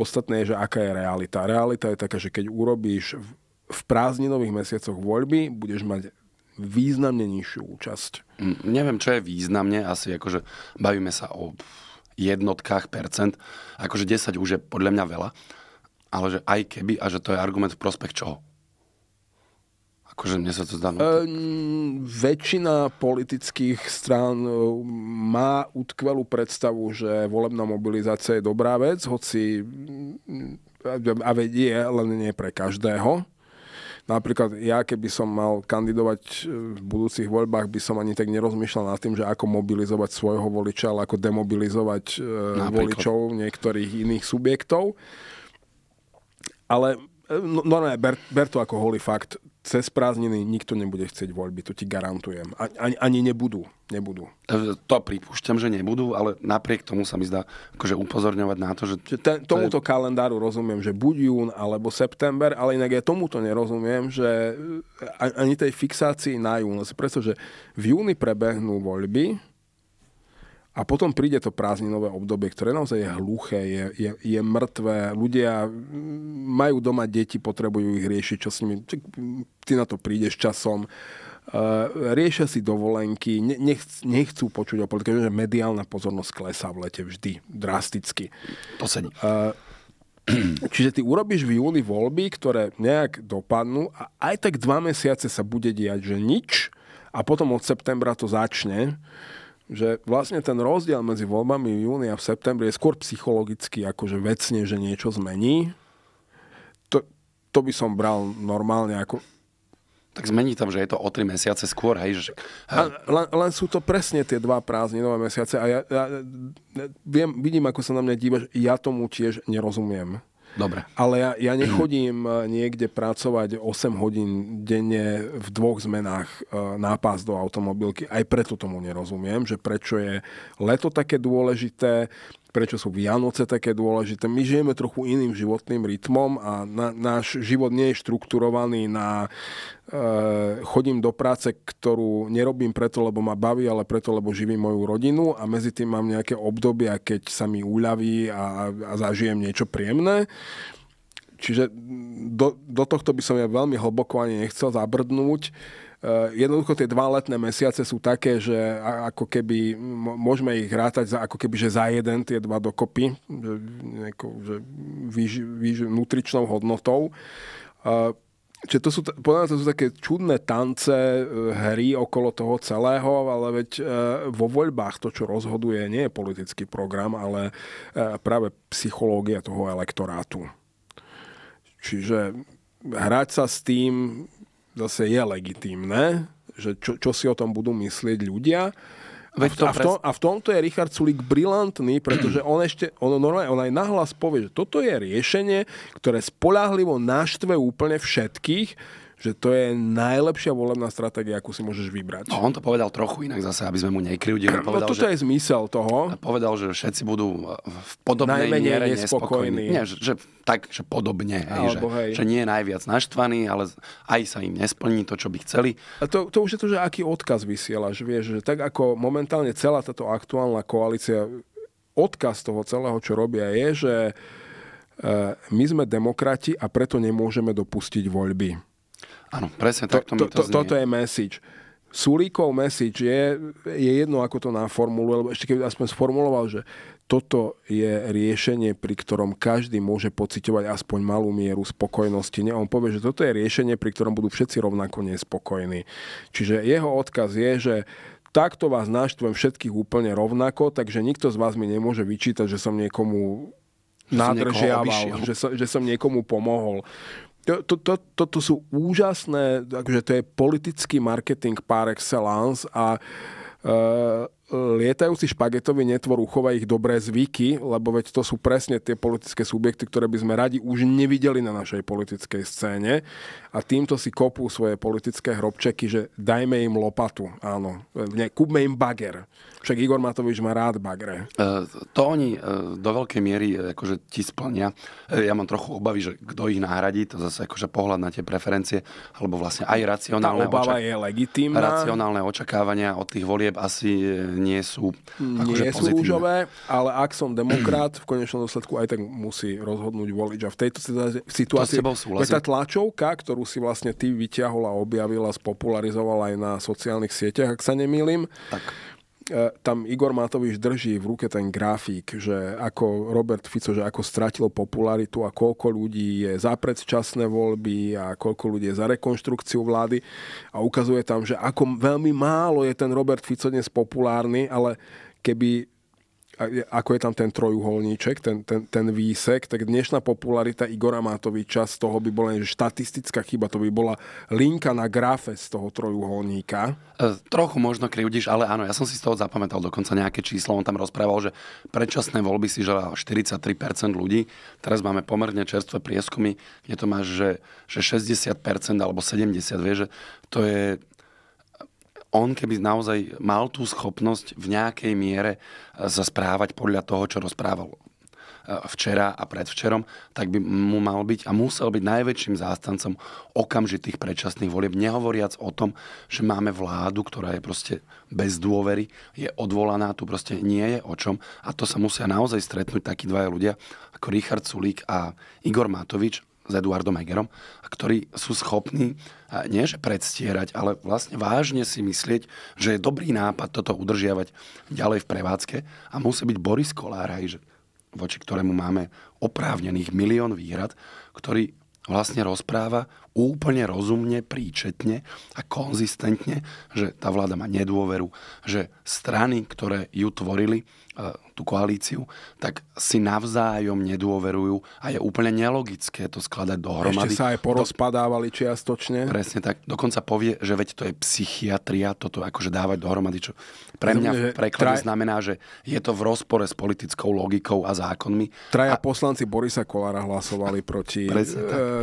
Podstatné je, že aká je realita. Realita je taká, že keď urobíš v prázdninových mesiacoch voľby, budeš mať významne nižšiu účasť. Mm, neviem, čo je významne, asi akože bavíme sa o jednotkách percent, akože 10 už je podľa mňa veľa, ale že aj keby, a že to je argument v prospech čoho? Akože mne sa to zdá. E, väčšina politických strán ehm, má utkvelú predstavu, že volebná mobilizácia je dobrá vec, hoci mm, a vedie, len nie pre každého. Napríklad ja, keby som mal kandidovať ehm, v budúcich voľbách, by som ani tak nerozmýšľal nad tým, že ako mobilizovať svojho voliča, ale ako demobilizovať Napríklad. voličov niektorých iných subjektov. Ale no, ne, no, no, ber, ber to ako holý fakt cez prázdniny nikto nebude chcieť voľby, to ti garantujem. Ani, ani nebudú, nebudú. E, to pripúšťam, že nebudú, ale napriek tomu sa mi zdá akože upozorňovať na to, že... Ten, tomuto to je... kalendáru rozumiem, že buď jún alebo september, ale inak ja tomuto nerozumiem, že e, ani tej fixácii na jún. Pretože v júni prebehnú voľby, a potom príde to prázdninové obdobie, ktoré naozaj je hluché, je, je, je mŕtvé. Ľudia mm, majú doma deti, potrebujú ich riešiť, čo s nimi... Ty na to prídeš časom. Eh, riešia si dovolenky, nechcú počuť o politike, že mediálna pozornosť klesá v lete vždy, drasticky. To eh, Čiže ty urobíš v júni voľby, ktoré nejak dopadnú a aj tak dva mesiace sa bude diať, že nič a potom od septembra to začne že vlastne ten rozdiel medzi voľbami v júni a v septembri je skôr psychologicky, akože vecne, že niečo zmení. To, to by som bral normálne ako... Tak zmení tam, že je to o tri mesiace skôr, hej? Že... A, len, len sú to presne tie dva prázdninové mesiace a ja, ja, ja viem, vidím, ako sa na mňa dívaš, ja tomu tiež nerozumiem. Dobre. Ale ja, ja nechodím e, niekde pracovať 8 hodín denne v dvoch zmenách e, nápas do automobilky. Aj preto tomu nerozumiem, že prečo je leto také dôležité, prečo sú Vianoce také dôležité. My žijeme trochu iným životným rytmom a na, náš život nie je štrukturovaný na e, chodím do práce, ktorú nerobím preto, lebo ma baví, ale preto, lebo živím moju rodinu a medzi tým mám nejaké obdobia, keď sa mi uľaví a, a zažijem niečo príjemné. Čiže do, do tohto by som ja veľmi hlboko ani nechcel zabrdnúť. Eh, jednoducho tie dva letné mesiace sú také, že ako keby môžeme ich rátať za, ako keby že za jeden tie dva dokopy, že, nejako, že výž, výž, nutričnou hodnotou. Eh, čiže to sú, podľa to sú také čudné tance, eh, hry okolo toho celého, ale veď vo voľbách to, čo rozhoduje, nie je politický program, ale práve psychológia toho elektorátu. Čiže hrať sa s tým, zase je legitimné, že čo, čo si o tom budú myslieť ľudia. A v, a, v tom, a v tomto je Richard Sulik brilantný, pretože on ešte, on normálne, on aj nahlas povie, že toto je riešenie, ktoré spolahlivo naštve úplne všetkých, že to je najlepšia volebná stratégia, akú si môžeš vybrať. No, on to povedal trochu inak zase, aby sme mu nekrivdili. no toto že, je zmysel toho. Povedal, že všetci budú v podobnej Najmenej miere nespokojní. Nie, že, že, tak, že podobne. Hej, že, hej. že nie je najviac naštvaný, ale aj sa im nesplní to, čo by chceli. A to, to už je to, že aký odkaz vysielaš. Vieš, že tak ako momentálne celá táto aktuálna koalícia, odkaz toho celého, čo robia, je, že e, my sme demokrati a preto nemôžeme dopustiť voľby. Áno, presne to, takto to, mi to, to znie. Toto je message. Sulíkov message je, je jedno, ako to naformuluje, lebo ešte keby aspoň sformuloval, že toto je riešenie, pri ktorom každý môže pocitovať aspoň malú mieru spokojnosti. Nie, on povie, že toto je riešenie, pri ktorom budú všetci rovnako nespokojní. Čiže jeho odkaz je, že takto vás naštvem všetkých úplne rovnako, takže nikto z vás mi nemôže vyčítať, že som niekomu nádržiaval, nadržiaval, že som, že som niekomu pomohol. To, to, to, to sú úžasné, takže to je politický marketing par excellence a uh, lietajúci špagetovi netvor uchová ich dobré zvyky, lebo veď to sú presne tie politické subjekty, ktoré by sme radi už nevideli na našej politickej scéne a týmto si kopú svoje politické hrobčeky, že dajme im lopatu, áno, ne, kúpme im bager. Však Igor Matovič má rád bagre. E, to oni e, do veľkej miery e, akože ti splnia. Ja mám trochu obavy, že kto ich nahradí, to zase akože pohľad na tie preferencie, alebo vlastne aj racionálne, tá obava očak- je racionálne očakávania od tých volieb asi nie sú akože nie pozitívne. sú rúžové, ale ak som demokrat, v konečnom dôsledku aj tak musí rozhodnúť volič. A v tejto teda situácii to tá tlačovka, ktorú si vlastne ty vyťahol a objavil a spopularizoval aj na sociálnych sieťach, ak sa nemýlim, tak E, tam Igor Matovič drží v ruke ten grafík, že ako Robert Fico, že ako stratil popularitu a koľko ľudí je za predčasné voľby a koľko ľudí je za rekonštrukciu vlády a ukazuje tam, že ako veľmi málo je ten Robert Fico dnes populárny, ale keby ako je tam ten trojuholníček, ten, ten, ten výsek, tak dnešná popularita Igora Matoviča z toho by bola štatistická chyba, to by bola linka na grafe z toho trojuholníka. E, trochu možno krivdíš, ale áno, ja som si z toho zapamätal dokonca nejaké číslo, on tam rozprával, že predčasné voľby si želá 43% ľudí, teraz máme pomerne čerstvé prieskumy, kde to máš, že, že 60% alebo 70, vie, že to je on keby naozaj mal tú schopnosť v nejakej miere e, sa správať podľa toho, čo rozprával e, včera a predvčerom, tak by mu mal byť a musel byť najväčším zástancom okamžitých predčasných volieb, nehovoriac o tom, že máme vládu, ktorá je proste bez dôvery, je odvolaná, tu proste nie je o čom a to sa musia naozaj stretnúť takí dvaja ľudia ako Richard Sulík a Igor Matovič, s Eduardom Hegerom, a ktorí sú schopní nie že predstierať, ale vlastne vážne si myslieť, že je dobrý nápad toto udržiavať ďalej v prevádzke a musí byť Boris Kolár aj, že, voči ktorému máme oprávnených milión výhrad, ktorý vlastne rozpráva úplne rozumne, príčetne a konzistentne, že tá vláda má nedôveru, že strany, ktoré ju tvorili, tú koalíciu, tak si navzájom nedôverujú a je úplne nelogické to skladať dohromady. Ešte sa aj porozpadávali čiastočne. Presne tak. Dokonca povie, že veď to je psychiatria, toto akože dávať dohromady, čo pre mňa v preklade znamená, že je to v rozpore s politickou logikou a zákonmi. Traja a... poslanci Borisa Kolára hlasovali proti, e,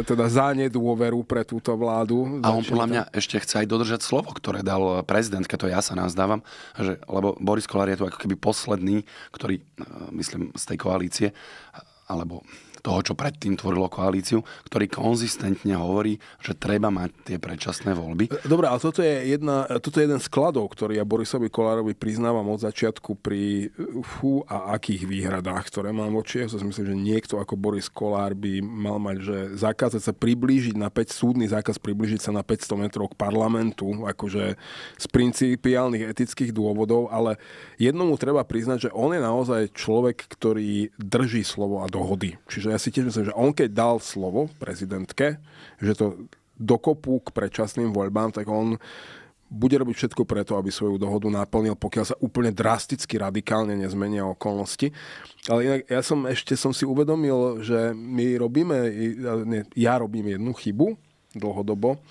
teda za nedôveru pre túto vládu. A on podľa mňa ešte chce aj dodržať slovo, ktoré dal prezident, keď to ja sa nazdávam, že, lebo Boris Kolár je tu ako keby posledný, ktorý ktorí, e, myslím, z tej koalície, alebo toho, čo predtým tvorilo koalíciu, ktorý konzistentne hovorí, že treba mať tie predčasné voľby. E, Dobre, ale toto je, jedna, toto je jeden skladov, ktorý ja Borisovi Kolárovi priznávam od začiatku pri e, fú a akých výhradách, ktoré mám oči. Ja som myslím, že niekto ako Boris Kolár by mal mať, že zakázať sa priblížiť na 5, súdny zákaz priblížiť sa na 500 metrov k parlamentu, akože z principiálnych etických dôvodov, ale jednomu treba priznať, že on je naozaj človek, ktorý drží slovo a dohody. Čiže ja ja si tiež myslím, že on keď dal slovo prezidentke, že to dokopú k predčasným voľbám, tak on bude robiť všetko preto, aby svoju dohodu naplnil, pokiaľ sa úplne drasticky, radikálne nezmenia okolnosti. Ale inak ja som ešte som si uvedomil, že my robíme, ja robím jednu chybu, dlhodobo,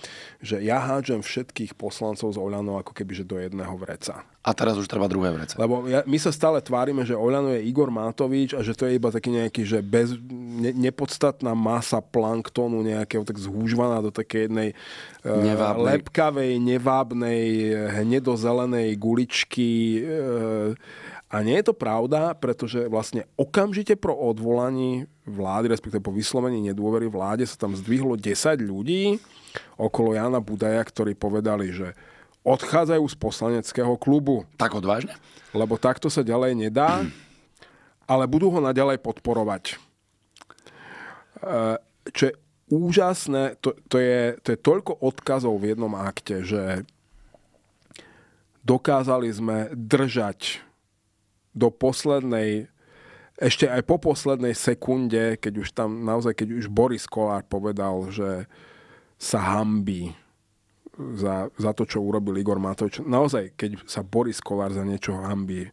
že ja hádžem všetkých poslancov z Oľano ako keby že do jedného vreca. A teraz už treba druhé vrece. Lebo ja, my sa stále tvárime, že Oľano je Igor Matovič a že to je iba taký nejaký, že bez, ne, nepodstatná masa planktonu nejakého tak zhúžvaná do takej jednej e, nevábnej. lepkavej, nevábnej, hnedozelenej guličky. E, a nie je to pravda, pretože vlastne okamžite pro odvolaní vlády, respektíve po vyslovení nedôvery vláde sa tam zdvihlo 10 ľudí okolo Jana Budaja, ktorí povedali, že odchádzajú z poslaneckého klubu. Tak odvážne? Lebo takto sa ďalej nedá, mm. ale budú ho naďalej podporovať. E, čo je úžasné, to, to, je, to je toľko odkazov v jednom akte, že dokázali sme držať do poslednej ešte aj po poslednej sekunde, keď už tam naozaj, keď už Boris Kolár povedal, že sa hambí za, za to, čo urobil Igor Matovič. Naozaj, keď sa Boris Kolár za niečo hambí,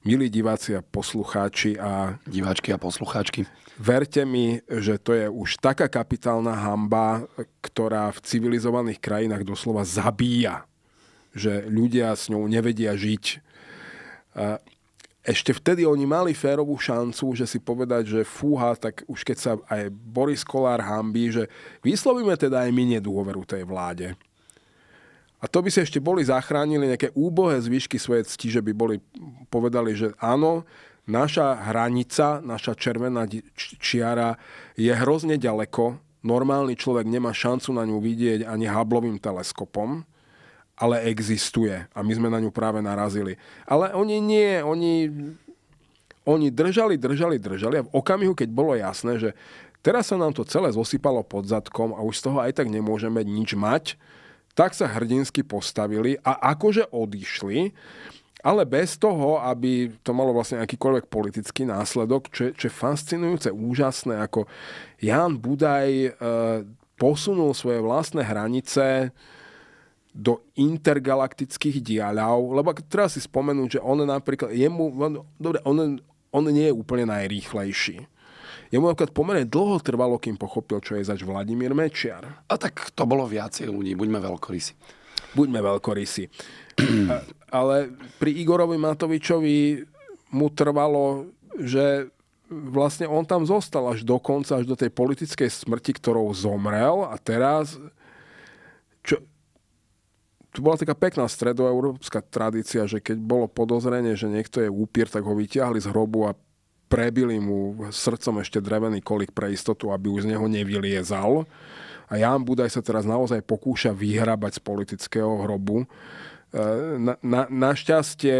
milí diváci a poslucháči a... Diváčky a poslucháčky. Verte mi, že to je už taká kapitálna hamba, ktorá v civilizovaných krajinách doslova zabíja. Že ľudia s ňou nevedia žiť ešte vtedy oni mali férovú šancu, že si povedať, že fúha, tak už keď sa aj Boris Kolár hambí, že vyslovíme teda aj my nedôveru tej vláde. A to by si ešte boli zachránili nejaké úbohé zvyšky svojej cti, že by boli povedali, že áno, naša hranica, naša červená čiara je hrozne ďaleko, normálny človek nemá šancu na ňu vidieť ani hablovým teleskopom ale existuje. A my sme na ňu práve narazili. Ale oni nie, oni, oni držali, držali, držali a v okamihu, keď bolo jasné, že teraz sa nám to celé zosypalo pod zadkom a už z toho aj tak nemôžeme nič mať, tak sa hrdinsky postavili a akože odišli, ale bez toho, aby to malo vlastne akýkoľvek politický následok, čo, čo je fascinujúce, úžasné, ako Jan Budaj e, posunul svoje vlastné hranice, do intergalaktických diaľav, lebo treba si spomenúť, že on napríklad, jemu, on, dobre, on, on nie je úplne najrýchlejší. Jemu napríklad pomerne dlho trvalo, kým pochopil, čo je zač Vladimír Mečiar. A tak to bolo viacej ľudí, buďme veľkorysi. Buďme veľkorysi. ale pri Igorovi Matovičovi mu trvalo, že vlastne on tam zostal až do konca, až do tej politickej smrti, ktorou zomrel a teraz tu bola taká pekná stredoeurópska tradícia, že keď bolo podozrenie, že niekto je úpir, tak ho vyťahli z hrobu a prebili mu srdcom ešte drevený kolik pre istotu, aby už z neho nevyliezal. A Jan Budaj sa teraz naozaj pokúša vyhrabať z politického hrobu na, na, našťastie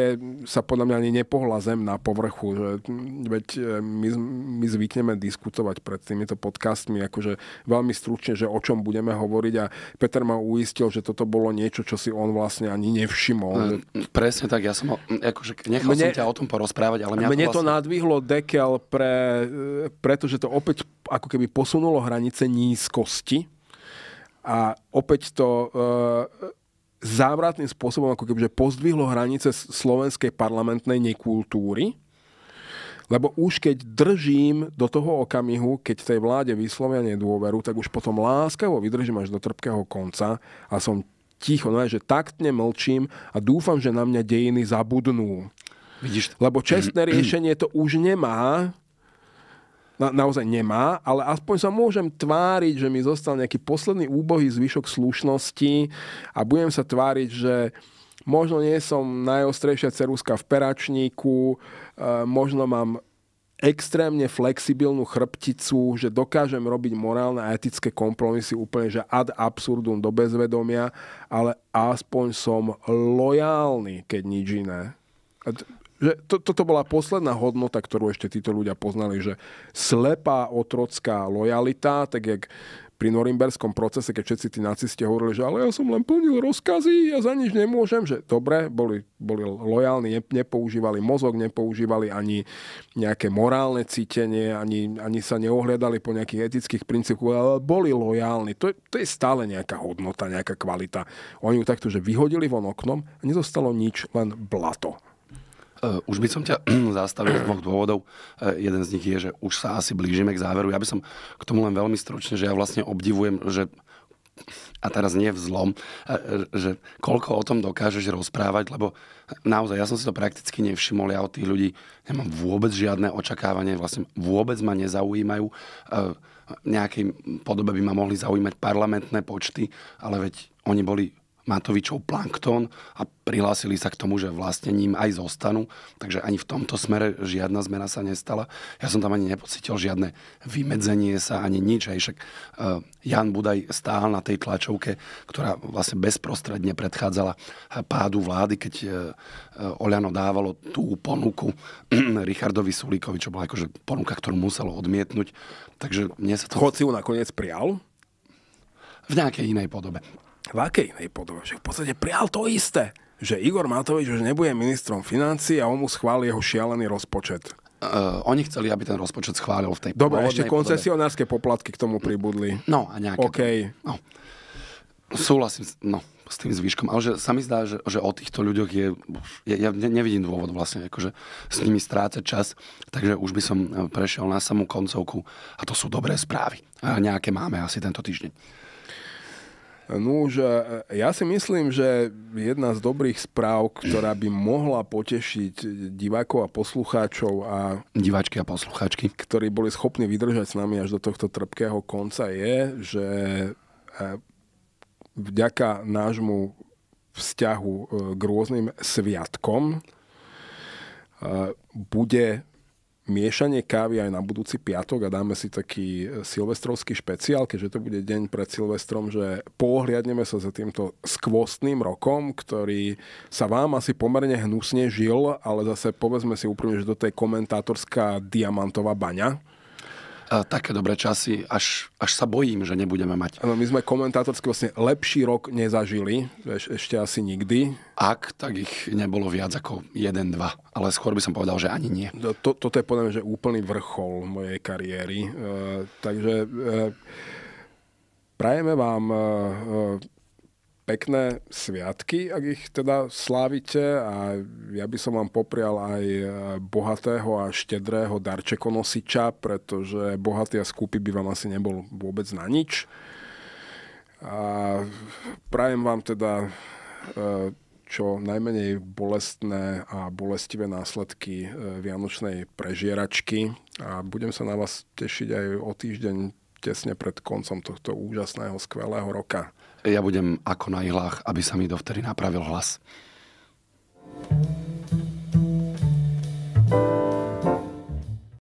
sa podľa mňa ani nepohla zem na povrchu. Že, veď e, my, my zvykneme diskutovať pred týmito podcastmi akože veľmi stručne, že o čom budeme hovoriť a Peter ma uistil, že toto bolo niečo, čo si on vlastne ani nevšimol. Hm, presne tak, ja som ho, akože nechal mne, som ťa o tom porozprávať, ale mňa mne to, vlastne... to nadvihlo dekel, pre, e, pretože to opäť ako keby posunulo hranice nízkosti a opäť to... E, závratným spôsobom ako kebyže pozdvihlo hranice slovenskej parlamentnej nekultúry, lebo už keď držím do toho okamihu, keď tej vláde vyslovia nedôveru, tak už potom láskavo vydržím až do trpkého konca a som ticho, no aj, že taktne mlčím a dúfam, že na mňa dejiny zabudnú. Vidíš? Lebo čestné riešenie to už nemá, na, naozaj nemá, ale aspoň sa môžem tváriť, že mi zostal nejaký posledný úbohý zvyšok slušnosti a budem sa tváriť, že možno nie som najostrejšia ceruska v peračníku, e, možno mám extrémne flexibilnú chrbticu, že dokážem robiť morálne a etické kompromisy úplne, že ad absurdum do bezvedomia, ale aspoň som lojálny, keď nič iné že to, toto bola posledná hodnota, ktorú ešte títo ľudia poznali, že slepá otrocká lojalita, tak jak pri norimberskom procese, keď všetci tí nacisti hovorili, že ale ja som len plnil rozkazy, ja za nič nemôžem, že dobre, boli, boli lojálni, nepoužívali mozog, nepoužívali ani nejaké morálne cítenie, ani, ani sa neohľadali po nejakých etických princípoch, ale boli lojálni. To je, to je stále nejaká hodnota, nejaká kvalita. Oni ju takto, že vyhodili von oknom a nezostalo nič, len blato. Eh, už by som ťa zastavil z dvoch dôvodov. Eh, jeden z nich je, že už sa asi blížime k záveru. Ja by som k tomu len veľmi stručne, že ja vlastne obdivujem, že a teraz nie v zlom, eh, že koľko o tom dokážeš rozprávať, lebo naozaj ja som si to prakticky nevšimol, ja od tých ľudí nemám vôbec žiadne očakávanie, vlastne vôbec ma nezaujímajú. V nejakej podobe by ma mohli zaujímať parlamentné počty, ale veď oni boli Matovičov planktón a prihlásili sa k tomu, že vlastnením aj zostanú. Takže ani v tomto smere žiadna zmena sa nestala. Ja som tam ani nepocitil žiadne vymedzenie sa, ani nič. Aj však eh, Jan Budaj stál na tej tlačovke, ktorá vlastne bezprostredne predchádzala eh, pádu vlády, keď eh, Oliano dávalo tú ponuku Richardovi Sulíkovi, čo bola akože ponuka, ktorú muselo odmietnúť. Takže mne sa to... Chod si ju nakoniec prijal? V nejakej inej podobe v akej inej podobe? Že v podstate prijal to isté, že Igor Matovič už nebude ministrom financií a on mu schváli jeho šialený rozpočet. Uh, oni chceli, aby ten rozpočet schválil v tej Dobre, ešte koncesionárske podobe. poplatky k tomu pribudli. No a nejaké. OK. No. Súhlasím, no, s tým zvyškom. Ale že sa mi zdá, že, že o týchto ľuďoch je... Ja, ja nevidím dôvod vlastne akože s nimi strácať čas, takže už by som eh, prešiel na samú koncovku. A to sú dobré správy. A nejaké máme asi tento týždeň. No už e, e, ja si myslím, že jedna z dobrých správ, ktorá by mohla potešiť divákov a poslucháčov a... Diváčky a poslucháčky. Ktorí boli schopní vydržať s nami až do tohto trpkého konca je, že e, vďaka nášmu vzťahu k rôznym sviatkom bude miešanie kávy aj na budúci piatok a dáme si taký e, silvestrovský špeciál, keďže to bude deň pred Silvestrom, že pohliadneme sa za týmto skvostným rokom, ktorý sa vám asi pomerne hnusne žil, ale zase povedzme si úprimne, že to je komentátorská diamantová baňa také dobré časy, až, až sa bojím, že nebudeme mať. Ano, my sme komentátorsky vlastne lepší rok nezažili, vieš, ešte asi nikdy. Ak, tak ich nebolo viac ako 1-2, ale skôr by som povedal, že ani nie. To, toto je podľa mňa, že úplný vrchol mojej kariéry, e, takže e, prajeme vám e, e pekné sviatky, ak ich teda slávite a ja by som vám poprial aj e, bohatého a štedrého darčekonosiča, pretože bohatý a skúpy by vám asi nebol vôbec na nič. A prajem vám teda e, čo najmenej bolestné a bolestivé následky e, vianočnej prežieračky a budem sa na vás tešiť aj o týždeň tesne pred koncom tohto úžasného, skvelého roka ja budem ako na ihlách, aby sa mi dovtedy napravil hlas. thank you